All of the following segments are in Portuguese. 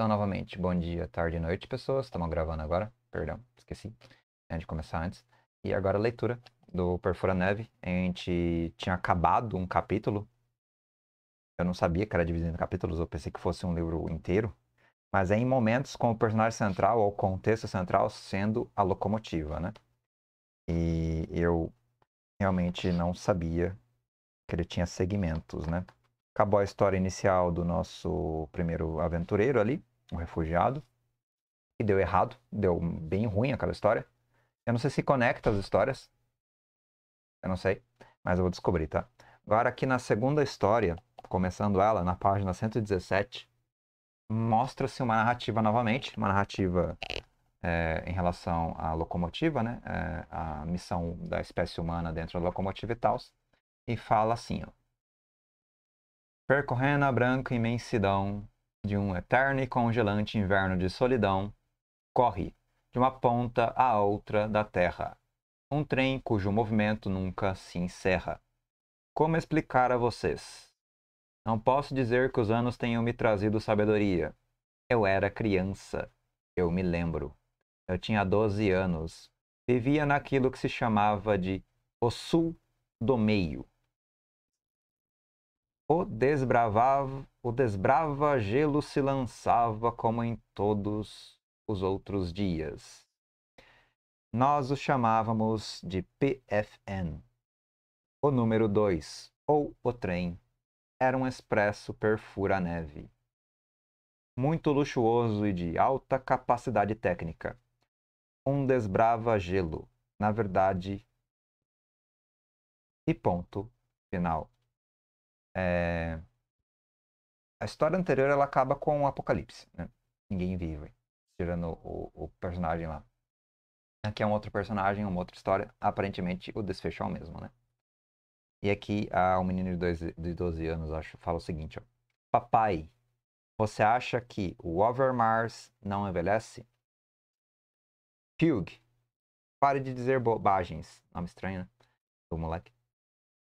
Então, novamente, bom dia, tarde e noite, pessoas. Estamos gravando agora, perdão, esqueci né, de começar antes. E agora a leitura do Perfura Neve. A gente tinha acabado um capítulo. Eu não sabia que era dividido em capítulos, eu pensei que fosse um livro inteiro. Mas é em momentos com o personagem central ou contexto central sendo a locomotiva, né? E eu realmente não sabia que ele tinha segmentos, né? Acabou a história inicial do nosso primeiro aventureiro ali um refugiado, e deu errado, deu bem ruim aquela história. Eu não sei se conecta as histórias, eu não sei, mas eu vou descobrir, tá? Agora aqui na segunda história, começando ela, na página 117, mostra-se uma narrativa novamente, uma narrativa é, em relação à locomotiva, né? É, a missão da espécie humana dentro da locomotiva e tal. E fala assim, ó. Percorrendo a branca imensidão de um eterno e congelante inverno de solidão, corre de uma ponta à outra da terra. Um trem cujo movimento nunca se encerra. Como explicar a vocês? Não posso dizer que os anos tenham me trazido sabedoria. Eu era criança. Eu me lembro. Eu tinha 12 anos. Vivia naquilo que se chamava de o sul do meio. O desbravava, o desbrava gelo se lançava como em todos os outros dias. Nós o chamávamos de PFN. O número 2, ou o trem, era um expresso perfura-neve. Muito luxuoso e de alta capacidade técnica. Um desbrava-gelo, na verdade. E ponto final. É... A história anterior ela acaba com o um apocalipse, né? Ninguém vive, tirando o, o, personagem lá. Aqui é um outro personagem, uma outra história. Aparentemente o desfecho é o mesmo, né? E aqui a, um menino de 12, de 12 anos acho, fala o seguinte: ó. Papai, você acha que o Overmars não envelhece? Pug, pare de dizer bobagens. Nome estranho, né? Do moleque.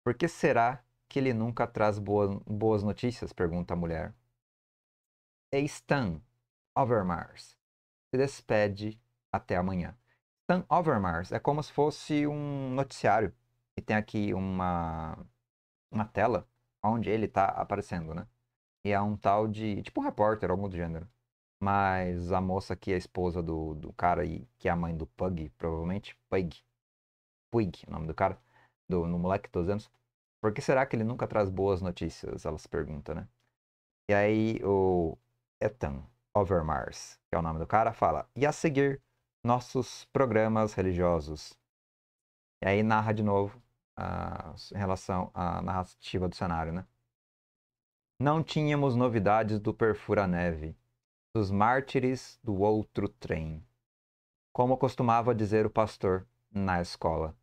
Por que será que ele nunca traz boas, boas notícias? pergunta a mulher. É Stan Overmars. Se despede até amanhã. Stan Overmars é como se fosse um noticiário. E tem aqui uma, uma tela onde ele está aparecendo, né? E é um tal de. tipo um repórter, algum do gênero. Mas a moça aqui é a esposa do, do cara e que é a mãe do Pug, provavelmente. Pug. Pug, o nome do cara. Do, no moleque de anos por que será que ele nunca traz boas notícias? Ela se pergunta, né? E aí o Ethan Overmars, que é o nome do cara, fala: E a seguir, nossos programas religiosos. E aí narra de novo a, em relação à narrativa do cenário, né? Não tínhamos novidades do Perfura Neve, dos mártires do outro trem, como costumava dizer o pastor na escola.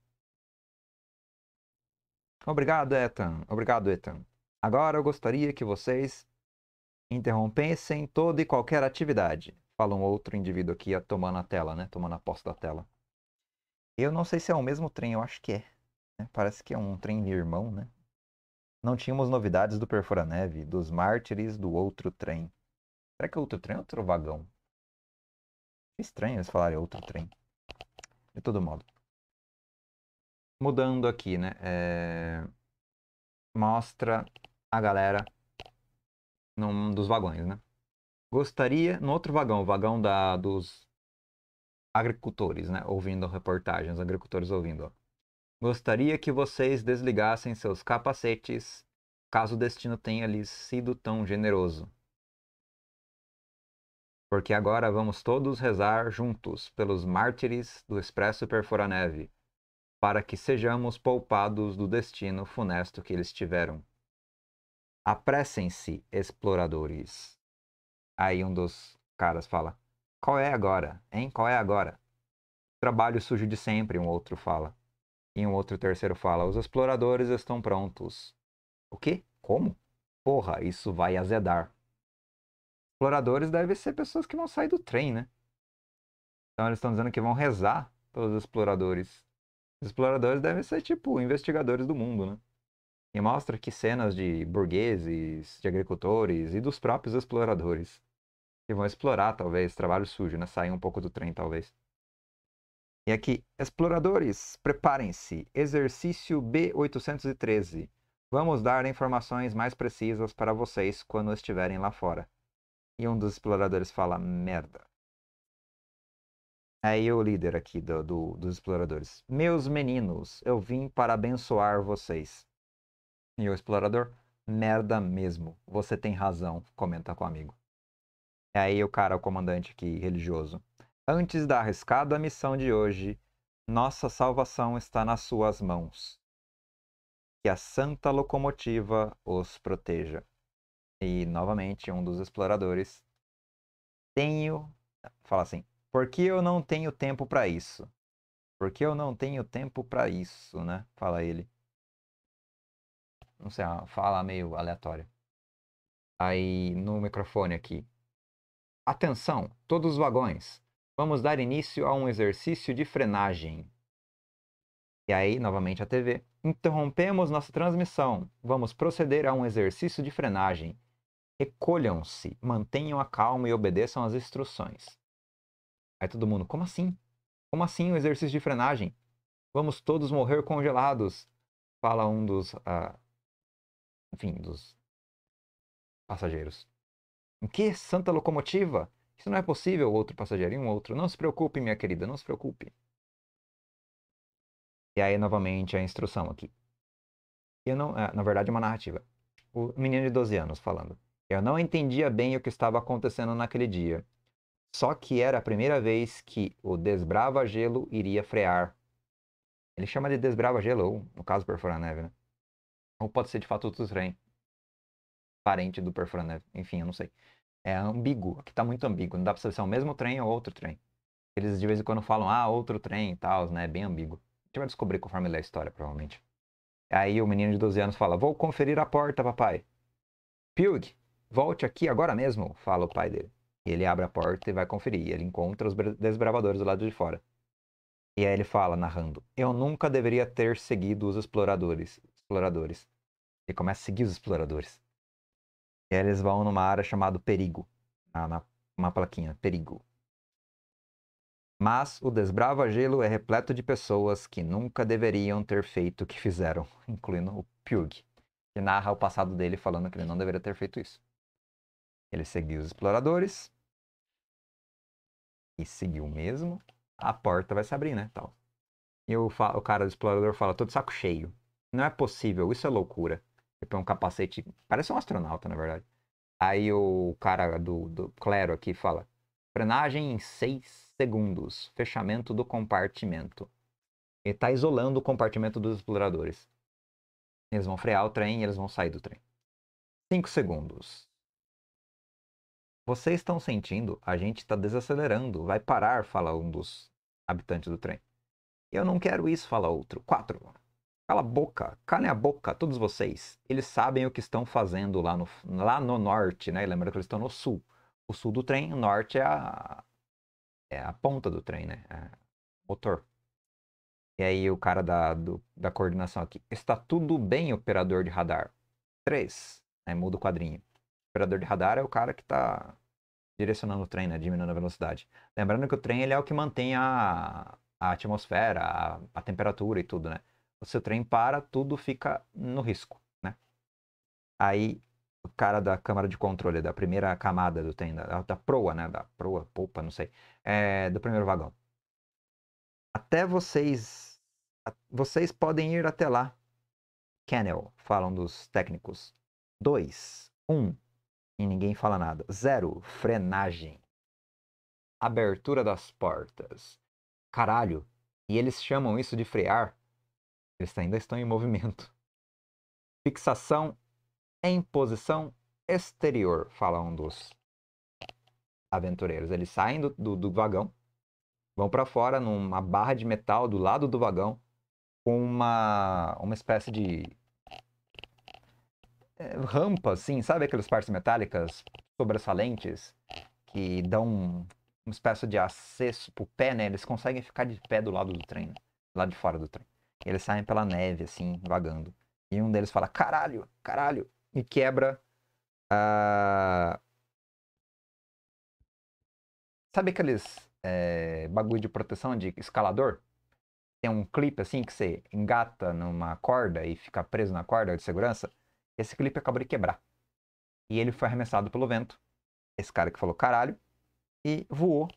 Obrigado, Ethan. Obrigado, Ethan. Agora eu gostaria que vocês interrompessem toda e qualquer atividade. Fala um outro indivíduo aqui tomando a tela, né? Tomando a posse da tela. Eu não sei se é o mesmo trem, eu acho que é. Né? Parece que é um trem irmão, né? Não tínhamos novidades do Perfura Neve, dos mártires do outro trem. Será que é outro trem ou outro vagão? Estranho eles falarem outro trem. De todo modo mudando aqui, né? É... Mostra a galera num dos vagões, né? Gostaria, no outro vagão, o vagão da, dos agricultores, né? Ouvindo a reportagem, os agricultores ouvindo. Ó. Gostaria que vocês desligassem seus capacetes, caso o destino tenha lhes sido tão generoso. Porque agora vamos todos rezar juntos pelos mártires do Expresso Perfora Neve para que sejamos poupados do destino funesto que eles tiveram. Apressem-se, exploradores. Aí um dos caras fala: Qual é agora? Hein? Qual é agora? Trabalho sujo de sempre, um outro fala. E um outro terceiro fala: Os exploradores estão prontos. O quê? Como? Porra, isso vai azedar. Exploradores devem ser pessoas que vão sair do trem, né? Então eles estão dizendo que vão rezar pelos exploradores exploradores devem ser, tipo, investigadores do mundo, né? E mostra que cenas de burgueses, de agricultores e dos próprios exploradores que vão explorar, talvez, trabalho sujo, né? Sair um pouco do trem, talvez. E aqui, exploradores, preparem-se. Exercício B813. Vamos dar informações mais precisas para vocês quando estiverem lá fora. E um dos exploradores fala merda. Aí o líder aqui do, do, dos exploradores. Meus meninos, eu vim para abençoar vocês. E o explorador, merda mesmo, você tem razão, comenta com o amigo. aí o cara, o comandante aqui, religioso. Antes da arriscada missão de hoje, nossa salvação está nas suas mãos. Que a santa locomotiva os proteja. E novamente, um dos exploradores. Tenho. Fala assim: por que eu não tenho tempo para isso? Por que eu não tenho tempo para isso, né? Fala ele. Não sei, ah, fala meio aleatório. Aí no microfone aqui. Atenção, todos os vagões. Vamos dar início a um exercício de frenagem. E aí, novamente a TV. Interrompemos nossa transmissão. Vamos proceder a um exercício de frenagem. Recolham-se, mantenham a calma e obedeçam às instruções. Aí todo mundo, como assim? Como assim o um exercício de frenagem? Vamos todos morrer congelados, fala um dos, ah, enfim, dos passageiros. O que? Santa locomotiva? Isso não é possível, outro passageiro e um outro. Não se preocupe, minha querida, não se preocupe. E aí, novamente, a instrução aqui. Eu não, eh, na verdade, é uma narrativa. O menino de 12 anos falando. Eu não entendia bem o que estava acontecendo naquele dia. Só que era a primeira vez que o desbrava gelo iria frear. Ele chama de desbrava gelo, ou, no caso, perfura neve, né? Ou pode ser de fato outro trem, Parente do perfura neve. Enfim, eu não sei. É ambíguo. Aqui tá muito ambíguo. Não dá pra saber se é o mesmo trem ou outro trem. Eles de vez em quando falam, ah, outro trem e tal, né? É bem ambíguo. A gente vai descobrir conforme ler a história, provavelmente. Aí o menino de 12 anos fala, vou conferir a porta, papai. Pug, volte aqui agora mesmo, fala o pai dele e ele abre a porta e vai conferir. e Ele encontra os desbravadores do lado de fora. E aí ele fala, narrando: Eu nunca deveria ter seguido os exploradores. Exploradores. Ele começa a seguir os exploradores. E aí eles vão numa área chamada Perigo. Na, na, uma plaquinha, Perigo. Mas o Desbrava Gelo é repleto de pessoas que nunca deveriam ter feito o que fizeram, incluindo o Pyug, que narra o passado dele falando que ele não deveria ter feito isso. Ele seguiu os exploradores, e seguir o mesmo, a porta vai se abrir, né? Tal. E o, o cara do explorador fala, tô de saco cheio. Não é possível, isso é loucura. Ele põe um capacete, parece um astronauta, na verdade. Aí o cara do, do clero aqui fala, frenagem em 6 segundos, fechamento do compartimento. Ele tá isolando o compartimento dos exploradores. Eles vão frear o trem e eles vão sair do trem. 5 segundos. Vocês estão sentindo, a gente está desacelerando, vai parar, fala um dos habitantes do trem. Eu não quero isso, fala outro. Quatro. Cala a boca, calem a boca, todos vocês. Eles sabem o que estão fazendo lá no, lá no norte, né? Lembra que eles estão no sul. O sul do trem, o norte é a, é a ponta do trem, né? É motor. E aí o cara da, do, da coordenação aqui. Está tudo bem, operador de radar. Três. Aí muda o quadrinho operador de radar é o cara que está direcionando o trem, né? Diminuindo a velocidade. Lembrando que o trem ele é o que mantém a, a atmosfera, a, a temperatura e tudo, né? Se o trem para, tudo fica no risco, né? Aí o cara da câmara de controle, da primeira camada do trem, da, da proa, né? Da proa, polpa, não sei. É, do primeiro vagão. Até vocês. Vocês podem ir até lá. Kennel, falam dos técnicos. Dois, um, e ninguém fala nada. Zero, frenagem. Abertura das portas. Caralho, e eles chamam isso de frear? Eles ainda estão em movimento. Fixação em posição exterior, fala um dos aventureiros. Eles saem do, do, do vagão, vão para fora numa barra de metal do lado do vagão, com uma, uma espécie de rampa, assim, sabe aquelas partes metálicas sobressalentes que dão uma espécie de acesso pro pé, né? Eles conseguem ficar de pé do lado do trem, né? lá de fora do trem. Eles saem pela neve, assim, vagando. E um deles fala, caralho, caralho, e quebra a... Sabe aqueles é, bagulho de proteção de escalador? Tem um clipe assim que você engata numa corda e fica preso na corda de segurança? Esse clipe acabou de quebrar. E ele foi arremessado pelo vento. Esse cara que falou caralho. E voou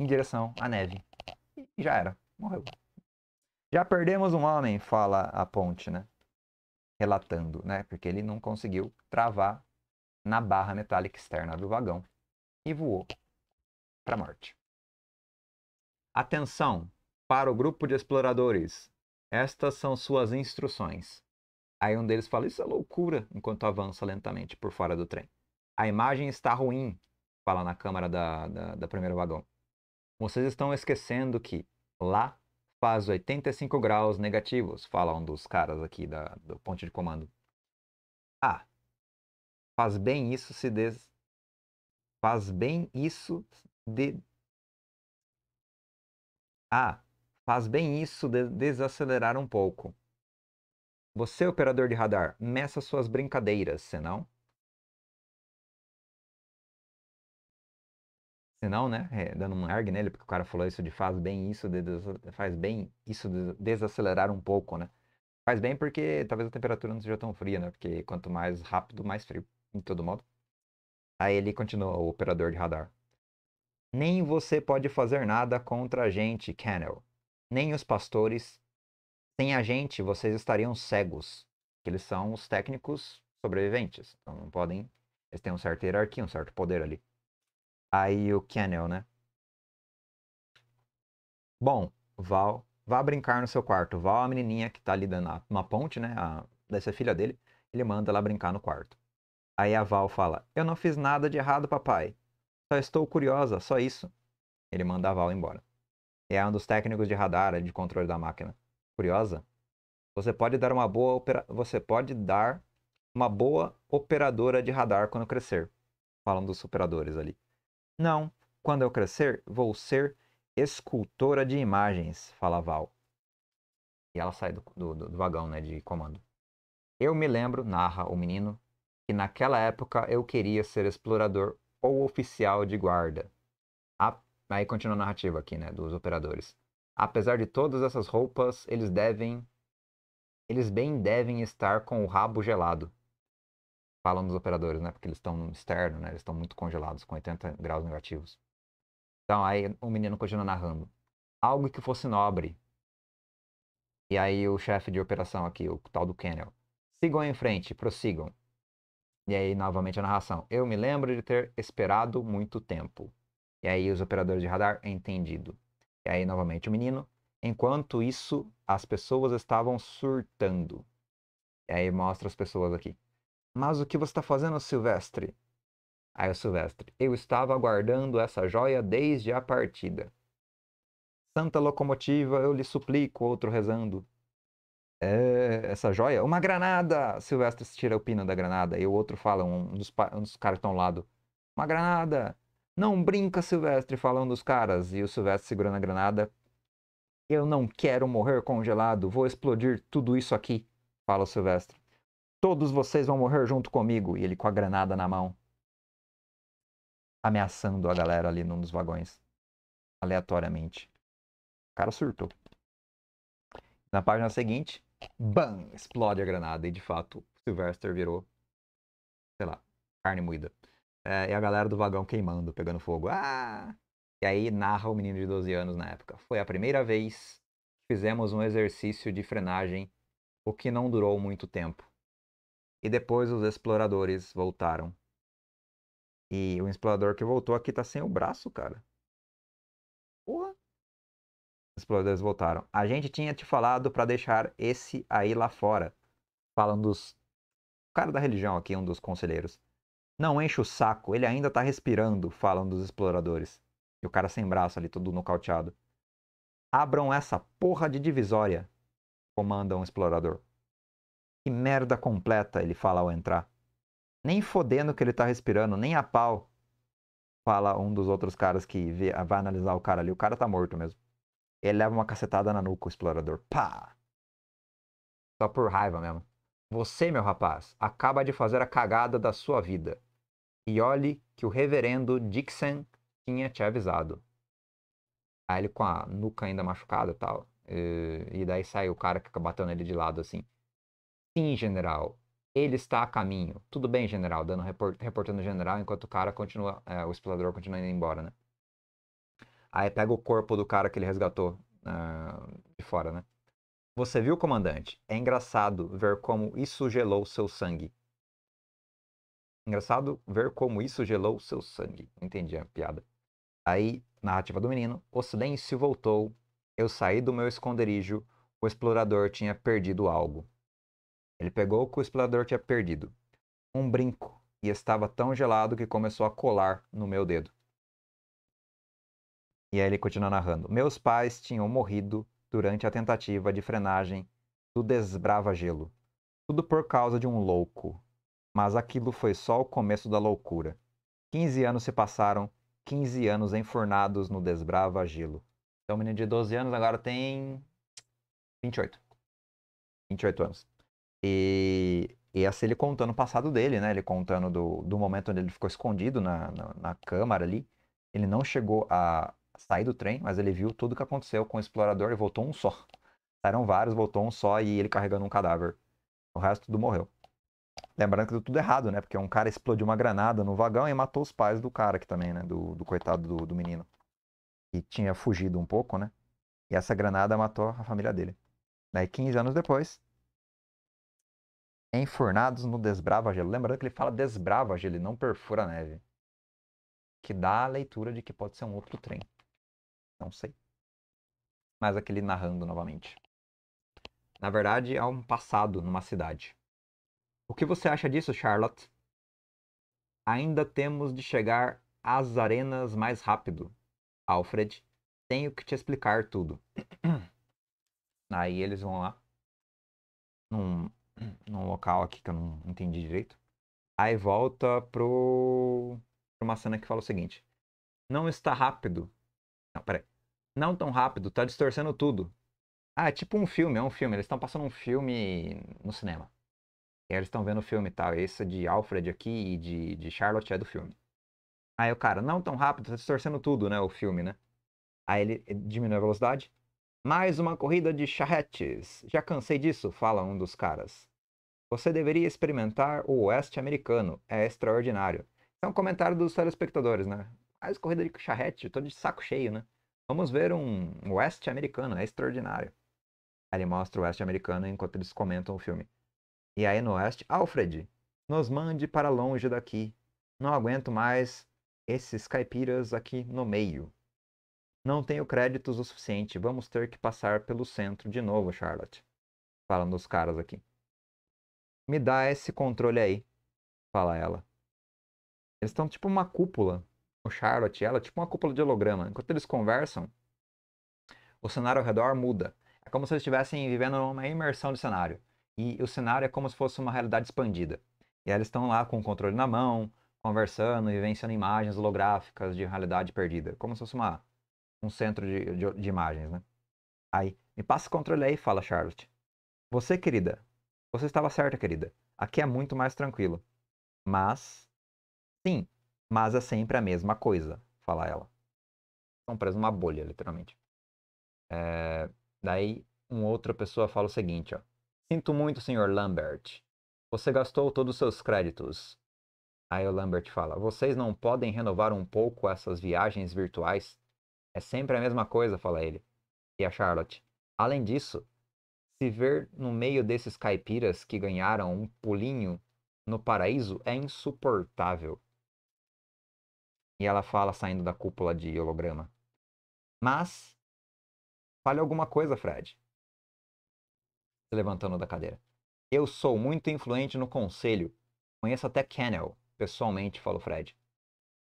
em direção à neve. E já era. Morreu. Já perdemos um homem, fala a ponte, né? Relatando, né? Porque ele não conseguiu travar na barra metálica externa do vagão e voou para a morte. Atenção para o grupo de exploradores. Estas são suas instruções. Aí um deles fala: Isso é loucura, enquanto avança lentamente por fora do trem. A imagem está ruim, fala na câmera da, da, da primeiro vagão. Vocês estão esquecendo que lá faz 85 graus negativos, fala um dos caras aqui da, do ponte de comando. Ah, faz bem isso se des... Faz bem isso de... Ah, faz bem isso de desacelerar um pouco. Você, operador de radar, meça suas brincadeiras, senão. Senão, né? É, dando um arg nele, porque o cara falou isso de faz bem isso, de des... faz bem isso de desacelerar um pouco, né? Faz bem porque talvez a temperatura não seja tão fria, né? Porque quanto mais rápido, mais frio, em todo modo. Aí ele continua, o operador de radar. Nem você pode fazer nada contra a gente, Canel. Nem os pastores, sem a gente, vocês estariam cegos, que eles são os técnicos sobreviventes. Então não podem. Eles têm uma certa hierarquia, um certo poder ali. Aí o Kennel, né? Bom, Val, vá brincar no seu quarto. Val, a menininha que tá ali dando uma ponte, né? A, dessa filha dele, ele manda ela brincar no quarto. Aí a Val fala: Eu não fiz nada de errado, papai. Só estou curiosa, só isso. Ele manda a Val embora. É um dos técnicos de radar, de controle da máquina curiosa, você pode dar uma boa opera... você pode dar uma boa operadora de radar quando crescer. Falando dos operadores ali. Não, quando eu crescer, vou ser escultora de imagens, fala Val. E ela sai do, do, do vagão, né, de comando. Eu me lembro, narra o menino, que naquela época eu queria ser explorador ou oficial de guarda. A... Aí continua a narrativa aqui, né, dos operadores. Apesar de todas essas roupas, eles devem. Eles bem devem estar com o rabo gelado. Falam dos operadores, né? Porque eles estão no externo, né? Eles estão muito congelados, com 80 graus negativos. Então aí o menino continua narrando. Algo que fosse nobre. E aí o chefe de operação aqui, o tal do Kennel. Sigam em frente, prossigam. E aí, novamente a narração. Eu me lembro de ter esperado muito tempo. E aí os operadores de radar, entendido. E aí, novamente, o menino. Enquanto isso, as pessoas estavam surtando. E aí mostra as pessoas aqui. Mas o que você está fazendo, Silvestre? Aí o Silvestre. Eu estava aguardando essa joia desde a partida. Santa locomotiva, eu lhe suplico, outro rezando. É, essa joia? Uma granada! Silvestre tira o pino da granada. E o outro fala, um dos, um dos caras que estão ao lado. Uma granada! Não brinca, Silvestre, falando dos caras, e o Silvestre segurando a granada. Eu não quero morrer congelado, vou explodir tudo isso aqui, fala o Silvestre. Todos vocês vão morrer junto comigo, e ele com a granada na mão. Ameaçando a galera ali num dos vagões. Aleatoriamente. O cara surtou. Na página seguinte, bam! Explode a granada, e de fato, Sylvester virou, sei lá, carne moída é, e a galera do vagão queimando, pegando fogo. Ah! E aí narra o menino de 12 anos na época. Foi a primeira vez que fizemos um exercício de frenagem, o que não durou muito tempo. E depois os exploradores voltaram. E o explorador que voltou aqui tá sem o braço, cara. Porra! Os exploradores voltaram. A gente tinha te falado para deixar esse aí lá fora. Falando dos. O cara da religião aqui, um dos conselheiros. Não enche o saco, ele ainda tá respirando, falam dos exploradores. E o cara sem braço ali, todo nocauteado. Abram essa porra de divisória, comanda um explorador. Que merda completa, ele fala ao entrar. Nem fodendo que ele tá respirando, nem a pau, fala um dos outros caras que vê, vai analisar o cara ali. O cara tá morto mesmo. Ele leva uma cacetada na nuca, o explorador. Pá! Só por raiva mesmo. Você, meu rapaz, acaba de fazer a cagada da sua vida. E olhe que o reverendo Dixon tinha te avisado. Aí ele com a nuca ainda machucada e tal. Eh, e daí sai o cara que bateu nele de lado assim. Sim, general. Ele está a caminho. Tudo bem, general. Dando report, reportando o general enquanto o cara continua. É, o explorador continua indo embora, né? Aí pega o corpo do cara que ele resgatou uh, de fora, né? Você viu, comandante? É engraçado ver como isso gelou seu sangue. Engraçado ver como isso gelou seu sangue. Entendi a piada. Aí, narrativa do menino, o silêncio voltou. Eu saí do meu esconderijo. O explorador tinha perdido algo. Ele pegou o que o explorador tinha perdido. Um brinco. E estava tão gelado que começou a colar no meu dedo. E aí ele continua narrando. Meus pais tinham morrido durante a tentativa de frenagem do desbrava-gelo. Tudo por causa de um louco. Mas aquilo foi só o começo da loucura. Quinze anos se passaram, quinze anos enfurnados no desbrava gelo. Então, menino de 12 anos agora tem 28. 28 anos. E, e ser assim ele contando o passado dele, né? Ele contando do, do momento onde ele ficou escondido na, na, na câmara ali. Ele não chegou a sair do trem, mas ele viu tudo o que aconteceu com o explorador e voltou um só. Saíram vários, voltou um só e ele carregando um cadáver. O resto tudo morreu. Lembrando que deu tudo errado, né? Porque um cara explodiu uma granada no vagão e matou os pais do cara aqui também, né? Do, do coitado do, do, menino. E tinha fugido um pouco, né? E essa granada matou a família dele. Daí, 15 anos depois, enfurnados no desbrava gelo. Lembrando que ele fala desbrava gelo, ele não perfura neve. Que dá a leitura de que pode ser um outro trem. Não sei. Mas aquele narrando novamente. Na verdade, é um passado numa cidade o que você acha disso, Charlotte? Ainda temos de chegar às arenas mais rápido. Alfred, tenho que te explicar tudo. Aí eles vão lá. Num, num local aqui que eu não entendi direito. Aí volta pro. pra uma cena que fala o seguinte. Não está rápido. Não, peraí. Não tão rápido, tá distorcendo tudo. Ah, é tipo um filme, é um filme. Eles estão passando um filme no cinema. E aí eles estão vendo o filme e tal. Esse de Alfred aqui e de, de Charlotte é do filme. Aí o cara, não tão rápido, tá distorcendo tudo, né? O filme, né? Aí ele diminui a velocidade. Mais uma corrida de charretes. Já cansei disso, fala um dos caras. Você deveria experimentar o oeste americano. É extraordinário. É um comentário dos telespectadores, né? Mais corrida de charrete, tô de saco cheio, né? Vamos ver um oeste americano, é extraordinário. Aí ele mostra o oeste americano enquanto eles comentam o filme. E aí no oeste, Alfred, nos mande para longe daqui. Não aguento mais esses caipiras aqui no meio. Não tenho créditos o suficiente, vamos ter que passar pelo centro de novo, Charlotte. Fala nos caras aqui. Me dá esse controle aí, fala ela. Eles estão tipo uma cúpula. O Charlotte e ela, tipo uma cúpula de holograma. Enquanto eles conversam, o cenário ao redor muda. É como se eles estivessem vivendo uma imersão de cenário e o cenário é como se fosse uma realidade expandida. E eles estão lá com o controle na mão, conversando e vencendo imagens holográficas de realidade perdida, como se fosse uma, um centro de, de, de imagens, né? Aí, me passa o controle aí, fala Charlotte. Você, querida, você estava certa, querida. Aqui é muito mais tranquilo. Mas, sim, mas é sempre a mesma coisa, fala ela. Estão presos numa bolha, literalmente. É... Daí, uma outra pessoa fala o seguinte, ó. Sinto muito, Sr. Lambert. Você gastou todos os seus créditos. Aí o Lambert fala: Vocês não podem renovar um pouco essas viagens virtuais? É sempre a mesma coisa, fala ele. E a Charlotte: Além disso, se ver no meio desses caipiras que ganharam um pulinho no paraíso é insuportável. E ela fala saindo da cúpula de holograma. Mas, fale alguma coisa, Fred se levantando da cadeira. Eu sou muito influente no conselho. Conheço até Kennel, pessoalmente, falou Fred.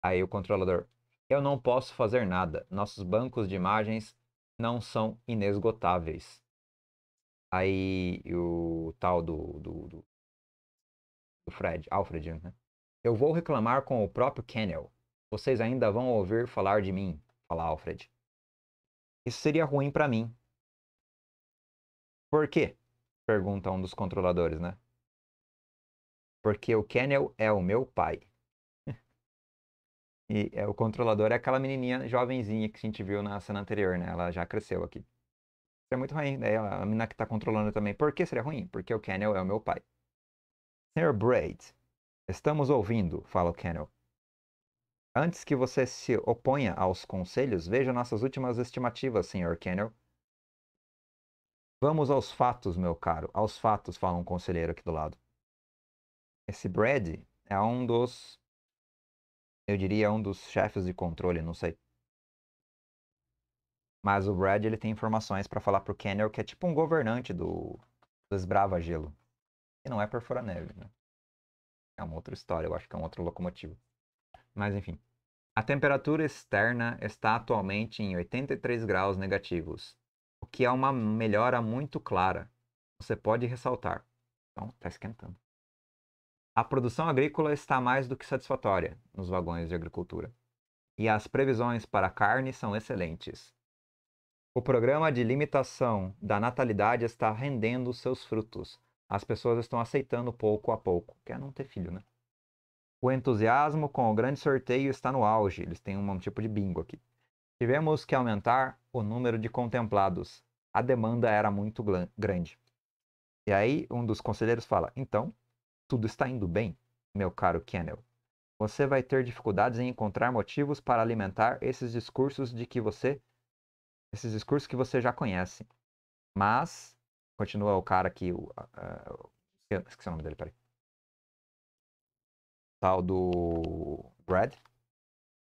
Aí o controlador. Eu não posso fazer nada. Nossos bancos de imagens não são inesgotáveis. Aí o tal do, do, do, do Fred, Alfred, né? Eu vou reclamar com o próprio Kennel. Vocês ainda vão ouvir falar de mim, fala Alfred. Isso seria ruim para mim. Por quê? Pergunta um dos controladores, né? Porque o Kennel é o meu pai. e é, o controlador é aquela menininha jovenzinha que a gente viu na cena anterior, né? Ela já cresceu aqui. Isso é muito ruim. Daí né? ela, a menina que tá controlando também. Por que seria ruim? Porque o Kennel é o meu pai. Sr. Braid, estamos ouvindo, fala o Kennel. Antes que você se oponha aos conselhos, veja nossas últimas estimativas, Sr. Kennel. Vamos aos fatos, meu caro. Aos fatos, fala um conselheiro aqui do lado. Esse Brad é um dos. Eu diria um dos chefes de controle, não sei. Mas o Brad ele tem informações para falar pro Kenner, que é tipo um governante do, do Esbrava Gelo. E não é perfura neve, né? É uma outra história, eu acho que é um outro locomotivo. Mas enfim. A temperatura externa está atualmente em 83 graus negativos, o que é uma melhora muito clara. Você pode ressaltar. Então, está esquentando. A produção agrícola está mais do que satisfatória nos vagões de agricultura. E as previsões para carne são excelentes. O programa de limitação da natalidade está rendendo seus frutos. As pessoas estão aceitando pouco a pouco. Quer é não ter filho, né? O entusiasmo com o grande sorteio está no auge. Eles têm um tipo de bingo aqui. Tivemos que aumentar o número de contemplados. A demanda era muito grande. E aí um dos conselheiros fala: Então, tudo está indo bem, meu caro Kennel. Você vai ter dificuldades em encontrar motivos para alimentar esses discursos de que você. esses discursos que você já conhece. Mas, continua o cara aqui, o. Uh, esqueci o nome dele, peraí. Tal do. Brad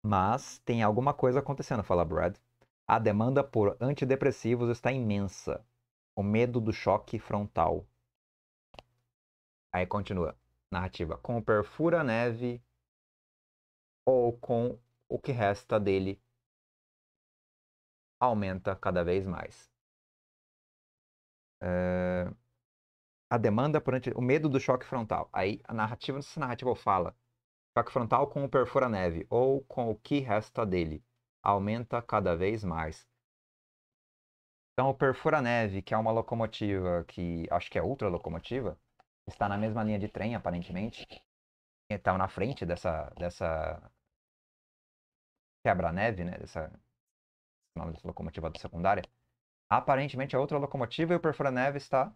mas tem alguma coisa acontecendo, fala Brad. A demanda por antidepressivos está imensa. O medo do choque frontal. Aí continua. Narrativa. Com o perfura neve ou com o que resta dele aumenta cada vez mais. É... A demanda por anti... o medo do choque frontal. Aí a narrativa, não se narrativa fala Choque frontal com o perfura-neve ou com o que resta dele. Aumenta cada vez mais. Então, o perfura-neve, que é uma locomotiva que acho que é outra locomotiva, está na mesma linha de trem, aparentemente. então na frente dessa, dessa quebra-neve, né? Dessa, nome dessa locomotiva da secundária. Aparentemente, a é outra locomotiva e o perfura-neve está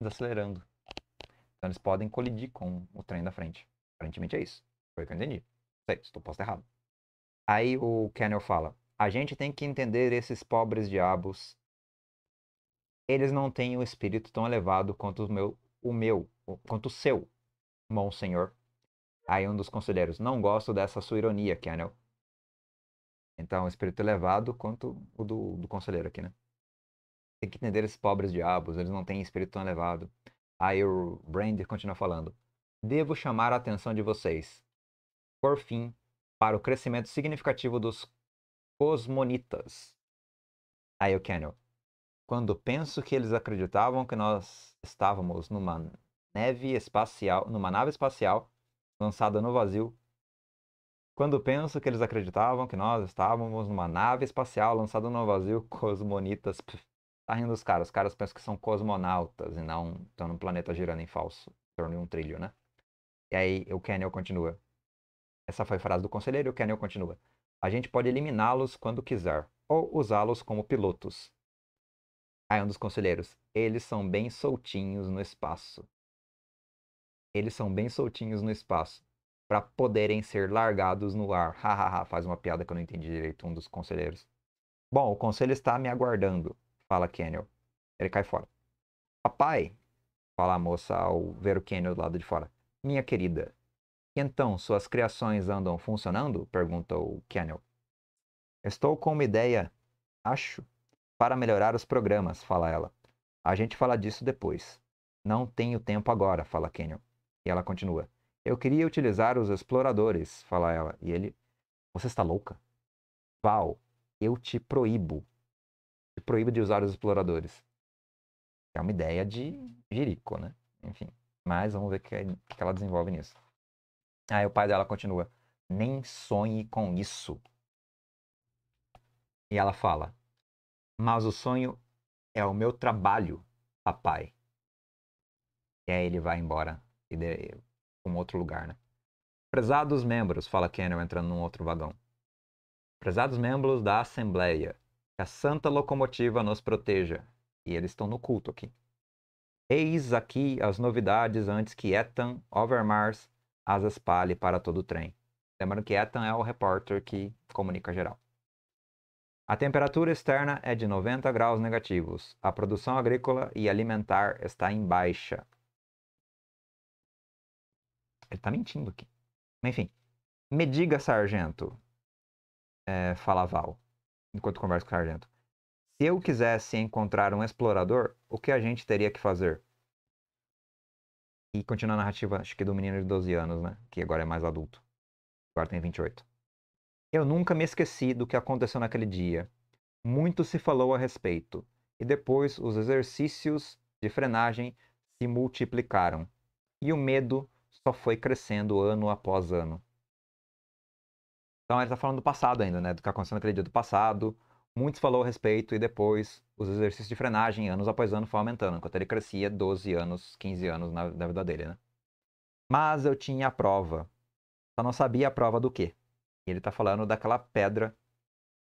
desacelerando. Então, eles podem colidir com o trem da frente. Aparentemente é isso. Foi o que eu entendi. Sei, estou posto errado. Aí o Kennel fala: a gente tem que entender esses pobres diabos. Eles não têm o um espírito tão elevado quanto o meu, o meu, quanto o seu, monsenhor. Aí um dos conselheiros: não gosto dessa sua ironia, Kennel. Então, espírito elevado quanto o do, do conselheiro aqui, né? Tem que entender esses pobres diabos, eles não têm espírito tão elevado. Aí o Brandy continua falando devo chamar a atenção de vocês, por fim, para o crescimento significativo dos cosmonitas. Aí o Kenyon, quando penso que eles acreditavam que nós estávamos numa neve espacial, numa nave espacial lançada no vazio, quando penso que eles acreditavam que nós estávamos numa nave espacial lançada no vazio, cosmonitas, tá rindo os caras, os caras pensam que são cosmonautas e não estão num planeta girando em falso, em torno de um trilho, né? E aí o Kennel continua. Essa foi a frase do conselheiro e o Kennel continua. A gente pode eliminá-los quando quiser, ou usá-los como pilotos. Aí um dos conselheiros. Eles são bem soltinhos no espaço. Eles são bem soltinhos no espaço. para poderem ser largados no ar. Hahaha, faz uma piada que eu não entendi direito, um dos conselheiros. Bom, o conselho está me aguardando, fala Kennel. Ele cai fora. Papai, fala a moça ao ver o Kennel do lado de fora minha querida. Então, suas criações andam funcionando? perguntou Kennel. Estou com uma ideia, acho, para melhorar os programas, fala ela. A gente fala disso depois. Não tenho tempo agora, fala Kenyon. E ela continua. Eu queria utilizar os exploradores, fala ela. E ele. Você está louca? Val, eu te proíbo. Te proíbo de usar os exploradores. É uma ideia de jirico, né? Enfim. Mas vamos ver o que, é, que, ela desenvolve nisso. Aí o pai dela continua: Nem sonhe com isso. E ela fala: Mas o sonho é o meu trabalho, papai. E aí ele vai embora e de, um outro lugar, né? Prezados membros, fala Kenner entrando num outro vagão. Prezados membros da Assembleia, que a santa locomotiva nos proteja. E eles estão no culto aqui. Eis aqui as novidades antes que Ethan Overmars as espalhe para todo o trem. Lembrando que Ethan é o repórter que comunica geral. A temperatura externa é de 90 graus negativos. A produção agrícola e alimentar está em baixa. Ele está mentindo aqui. Enfim, me diga, sargento, é, fala Val, enquanto conversa com o sargento. Se eu quisesse encontrar um explorador, o que a gente teria que fazer? E continua a narrativa, acho que do menino de 12 anos, né? Que agora é mais adulto. Agora tem 28. Eu nunca me esqueci do que aconteceu naquele dia. Muito se falou a respeito. E depois os exercícios de frenagem se multiplicaram. E o medo só foi crescendo ano após ano. Então ele está falando do passado ainda, né? Do que aconteceu naquele dia do passado, Muitos falou a respeito e depois os exercícios de frenagem, anos após ano, foi aumentando, enquanto ele crescia 12 anos, 15 anos na, na vida dele, né? Mas eu tinha a prova, só não sabia a prova do quê. E ele tá falando daquela pedra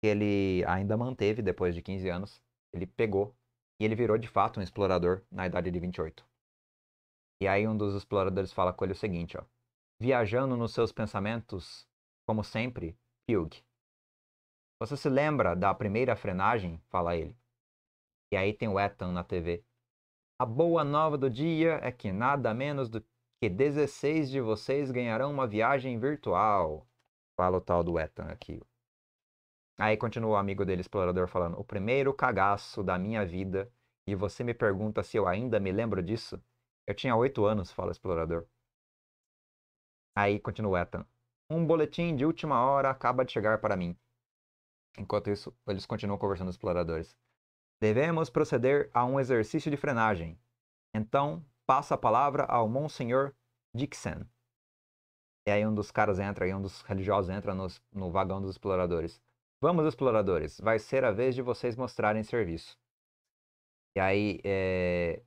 que ele ainda manteve depois de 15 anos, ele pegou e ele virou de fato um explorador na idade de 28. E aí um dos exploradores fala com ele o seguinte, ó: Viajando nos seus pensamentos, como sempre, Hugh, você se lembra da primeira frenagem? Fala ele. E aí tem o Ethan na TV. A boa nova do dia é que nada menos do que 16 de vocês ganharão uma viagem virtual. Fala o tal do Ethan aqui. Aí continua o amigo dele, explorador, falando: O primeiro cagaço da minha vida. E você me pergunta se eu ainda me lembro disso? Eu tinha oito anos, fala o explorador. Aí continua o Ethan. Um boletim de última hora acaba de chegar para mim. Enquanto isso, eles continuam conversando os exploradores. Devemos proceder a um exercício de frenagem. Então, passa a palavra ao Monsenhor Dixon. E aí um dos caras entra, aí um dos religiosos entra no, no vagão dos exploradores. Vamos, exploradores, vai ser a vez de vocês mostrarem serviço. E aí é...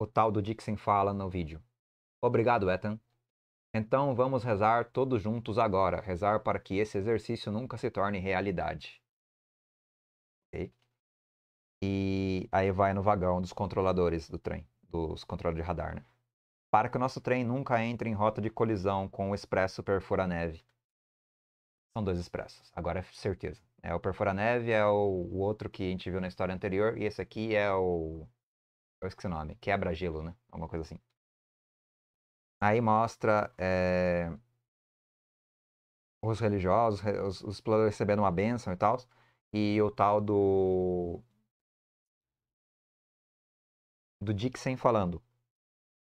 o tal do Dixon fala no vídeo. Obrigado, Ethan. Então vamos rezar todos juntos agora, rezar para que esse exercício nunca se torne realidade. Okay? E aí vai no vagão dos controladores do trem, dos controladores de radar, né? Para que o nosso trem nunca entre em rota de colisão com o expresso perfura-neve. São dois expressos, agora é certeza. É o perfura-neve, é o, o, outro que a gente viu na história anterior, e esse aqui é o... Eu esqueci o nome, quebra-gelo, né? Alguma coisa assim. Aí mostra é, os religiosos, os, os exploradores recebendo uma bênção e tal. E o tal do. do Dixon falando.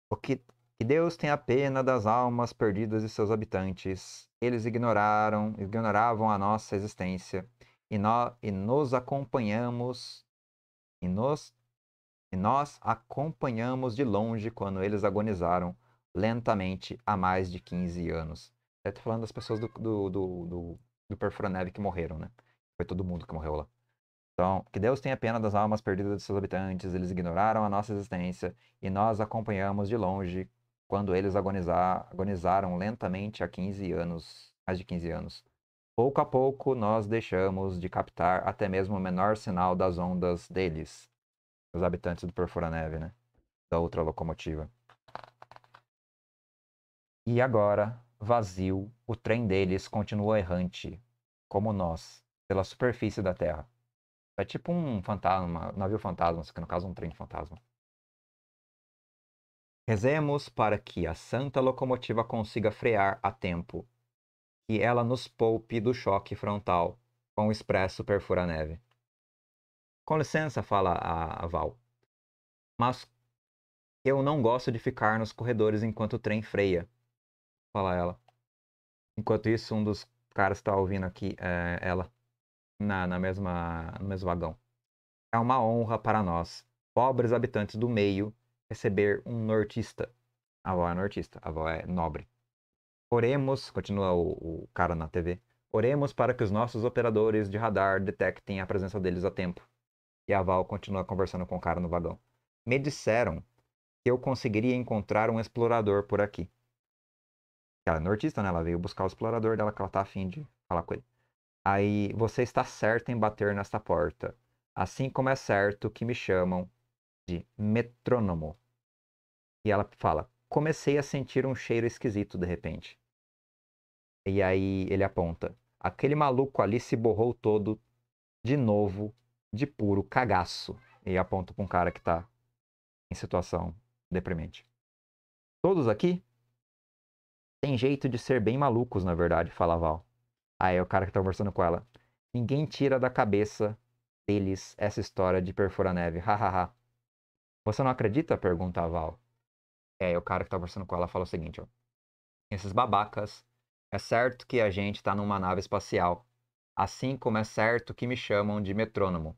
O que, que Deus tenha pena das almas perdidas de seus habitantes. Eles ignoraram, ignoravam a nossa existência e, no, e nos acompanhamos e nos e nós acompanhamos de longe quando eles agonizaram lentamente há mais de 15 anos. Eu tô falando das pessoas do, do, do, do, do que morreram, né? Foi todo mundo que morreu lá. Então, que Deus tenha pena das almas perdidas de seus habitantes, eles ignoraram a nossa existência e nós acompanhamos de longe quando eles agonizar, agonizaram lentamente há 15 anos, mais de 15 anos. Pouco a pouco nós deixamos de captar até mesmo o menor sinal das ondas deles, os habitantes do Perfura Neve, né? Da outra locomotiva. E agora, vazio, o trem deles continua errante, como nós, pela superfície da Terra. É tipo um fantasma, um navio fantasma, que no caso é um trem fantasma. Rezemos para que a santa locomotiva consiga frear a tempo, que ela nos poupe do choque frontal com o expresso perfura a neve. Com licença, fala a Val. Mas eu não gosto de ficar nos corredores enquanto o trem freia falar ela. Enquanto isso, um dos caras está ouvindo aqui é, ela na, na mesma, no mesmo vagão. É uma honra para nós, pobres habitantes do meio, receber um nortista. A avó é nortista, a avó é nobre. Oremos, continua o, o cara na TV, oremos para que os nossos operadores de radar detectem a presença deles a tempo. E a Val continua conversando com o cara no vagão. Me disseram que eu conseguiria encontrar um explorador por aqui ela é nortista, né? Ela veio buscar o explorador dela, que ela tá afim de falar com ele. Aí, você está certo em bater nesta porta, assim como é certo que me chamam de metrônomo. E ela fala, comecei a sentir um cheiro esquisito de repente. E aí ele aponta, aquele maluco ali se borrou todo, de novo, de puro cagaço. E aponta pra um cara que tá em situação deprimente. Todos aqui tem jeito de ser bem malucos, na verdade, fala a Val. Aí é o cara que tá conversando com ela. Ninguém tira da cabeça deles essa história de perfurar neve. Hahaha. Você não acredita? Pergunta a Val. É, o cara que tá conversando com ela fala o seguinte, ó. Esses babacas. É certo que a gente tá numa nave espacial. Assim como é certo que me chamam de metrônomo.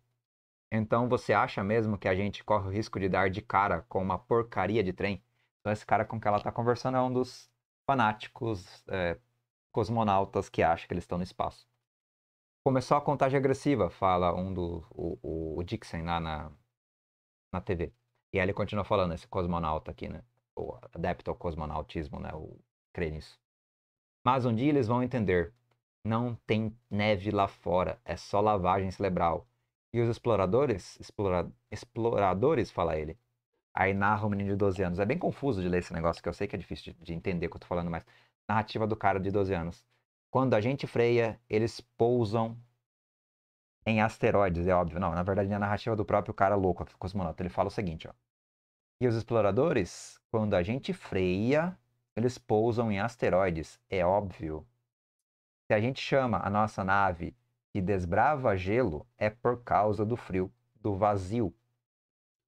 Então você acha mesmo que a gente corre o risco de dar de cara com uma porcaria de trem? Então esse cara com que ela tá conversando é um dos fanáticos, é, cosmonautas que acham que eles estão no espaço. Começou a contagem agressiva, fala um do o, o Dixon lá na, na TV. E aí ele continua falando, esse cosmonauta aqui, né? O adepto ao cosmonautismo, né? O crê nisso. Mas um dia eles vão entender. Não tem neve lá fora, é só lavagem cerebral. E os exploradores, explora, exploradores, fala ele, aí narra um menino de 12 anos. É bem confuso de ler esse negócio, que eu sei que é difícil de, de entender o que eu tô falando, mas narrativa do cara de 12 anos. Quando a gente freia, eles pousam em asteroides, é óbvio. Não, na verdade, é a narrativa do próprio cara louco aqui, cosmonauta. Ele fala o seguinte, ó. E os exploradores, quando a gente freia, eles pousam em asteroides, é óbvio. Se a gente chama a nossa nave que desbrava gelo, é por causa do frio, do vazio.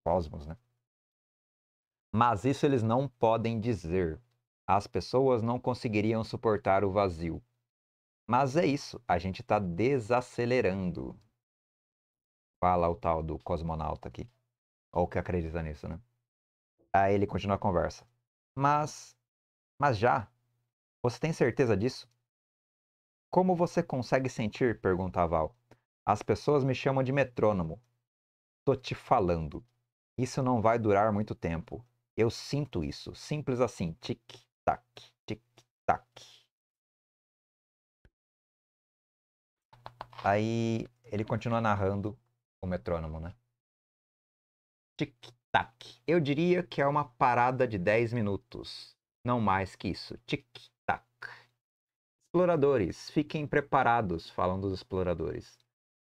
Cosmos, né? Mas isso eles não podem dizer. As pessoas não conseguiriam suportar o vazio. Mas é isso, a gente está desacelerando. Fala o tal do cosmonauta aqui. Ou que acredita nisso, né? Aí ele continua a conversa. Mas. Mas já? Você tem certeza disso? Como você consegue sentir? pergunta Val. As pessoas me chamam de metrônomo. Tô te falando. Isso não vai durar muito tempo. Eu sinto isso. Simples assim. Tic-tac, tic-tac. Aí ele continua narrando o metrônomo, né? Tic-tac. Eu diria que é uma parada de 10 minutos. Não mais que isso. Tic-tac. Exploradores, fiquem preparados, falam dos exploradores.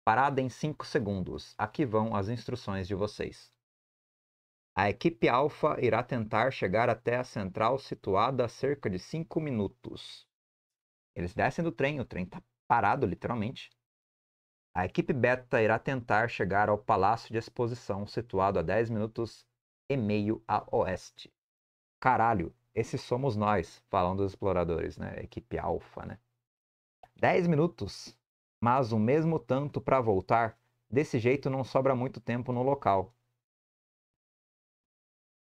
Parada em 5 segundos. Aqui vão as instruções de vocês. A equipe Alfa irá tentar chegar até a central situada a cerca de 5 minutos. Eles descem do trem, o trem está parado literalmente. A equipe Beta irá tentar chegar ao Palácio de Exposição situado a 10 minutos e meio a oeste. Caralho, esses somos nós, falando dos exploradores, né? Equipe Alfa, né? 10 minutos, mas o mesmo tanto para voltar. Desse jeito não sobra muito tempo no local.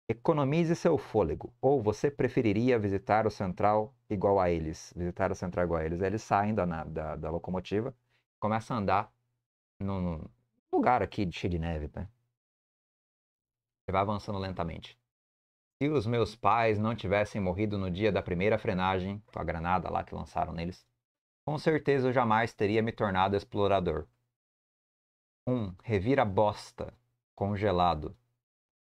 Economize seu fôlego. Ou você preferiria visitar o central igual a eles? Visitar o central igual a eles. Eles saem da, da, da locomotiva, começam a andar num lugar aqui cheio de neve, né? Você vai avançando lentamente. Se os meus pais não tivessem morrido no dia da primeira frenagem, com a granada lá que lançaram neles, com certeza eu jamais teria me tornado explorador. Um revira-bosta congelado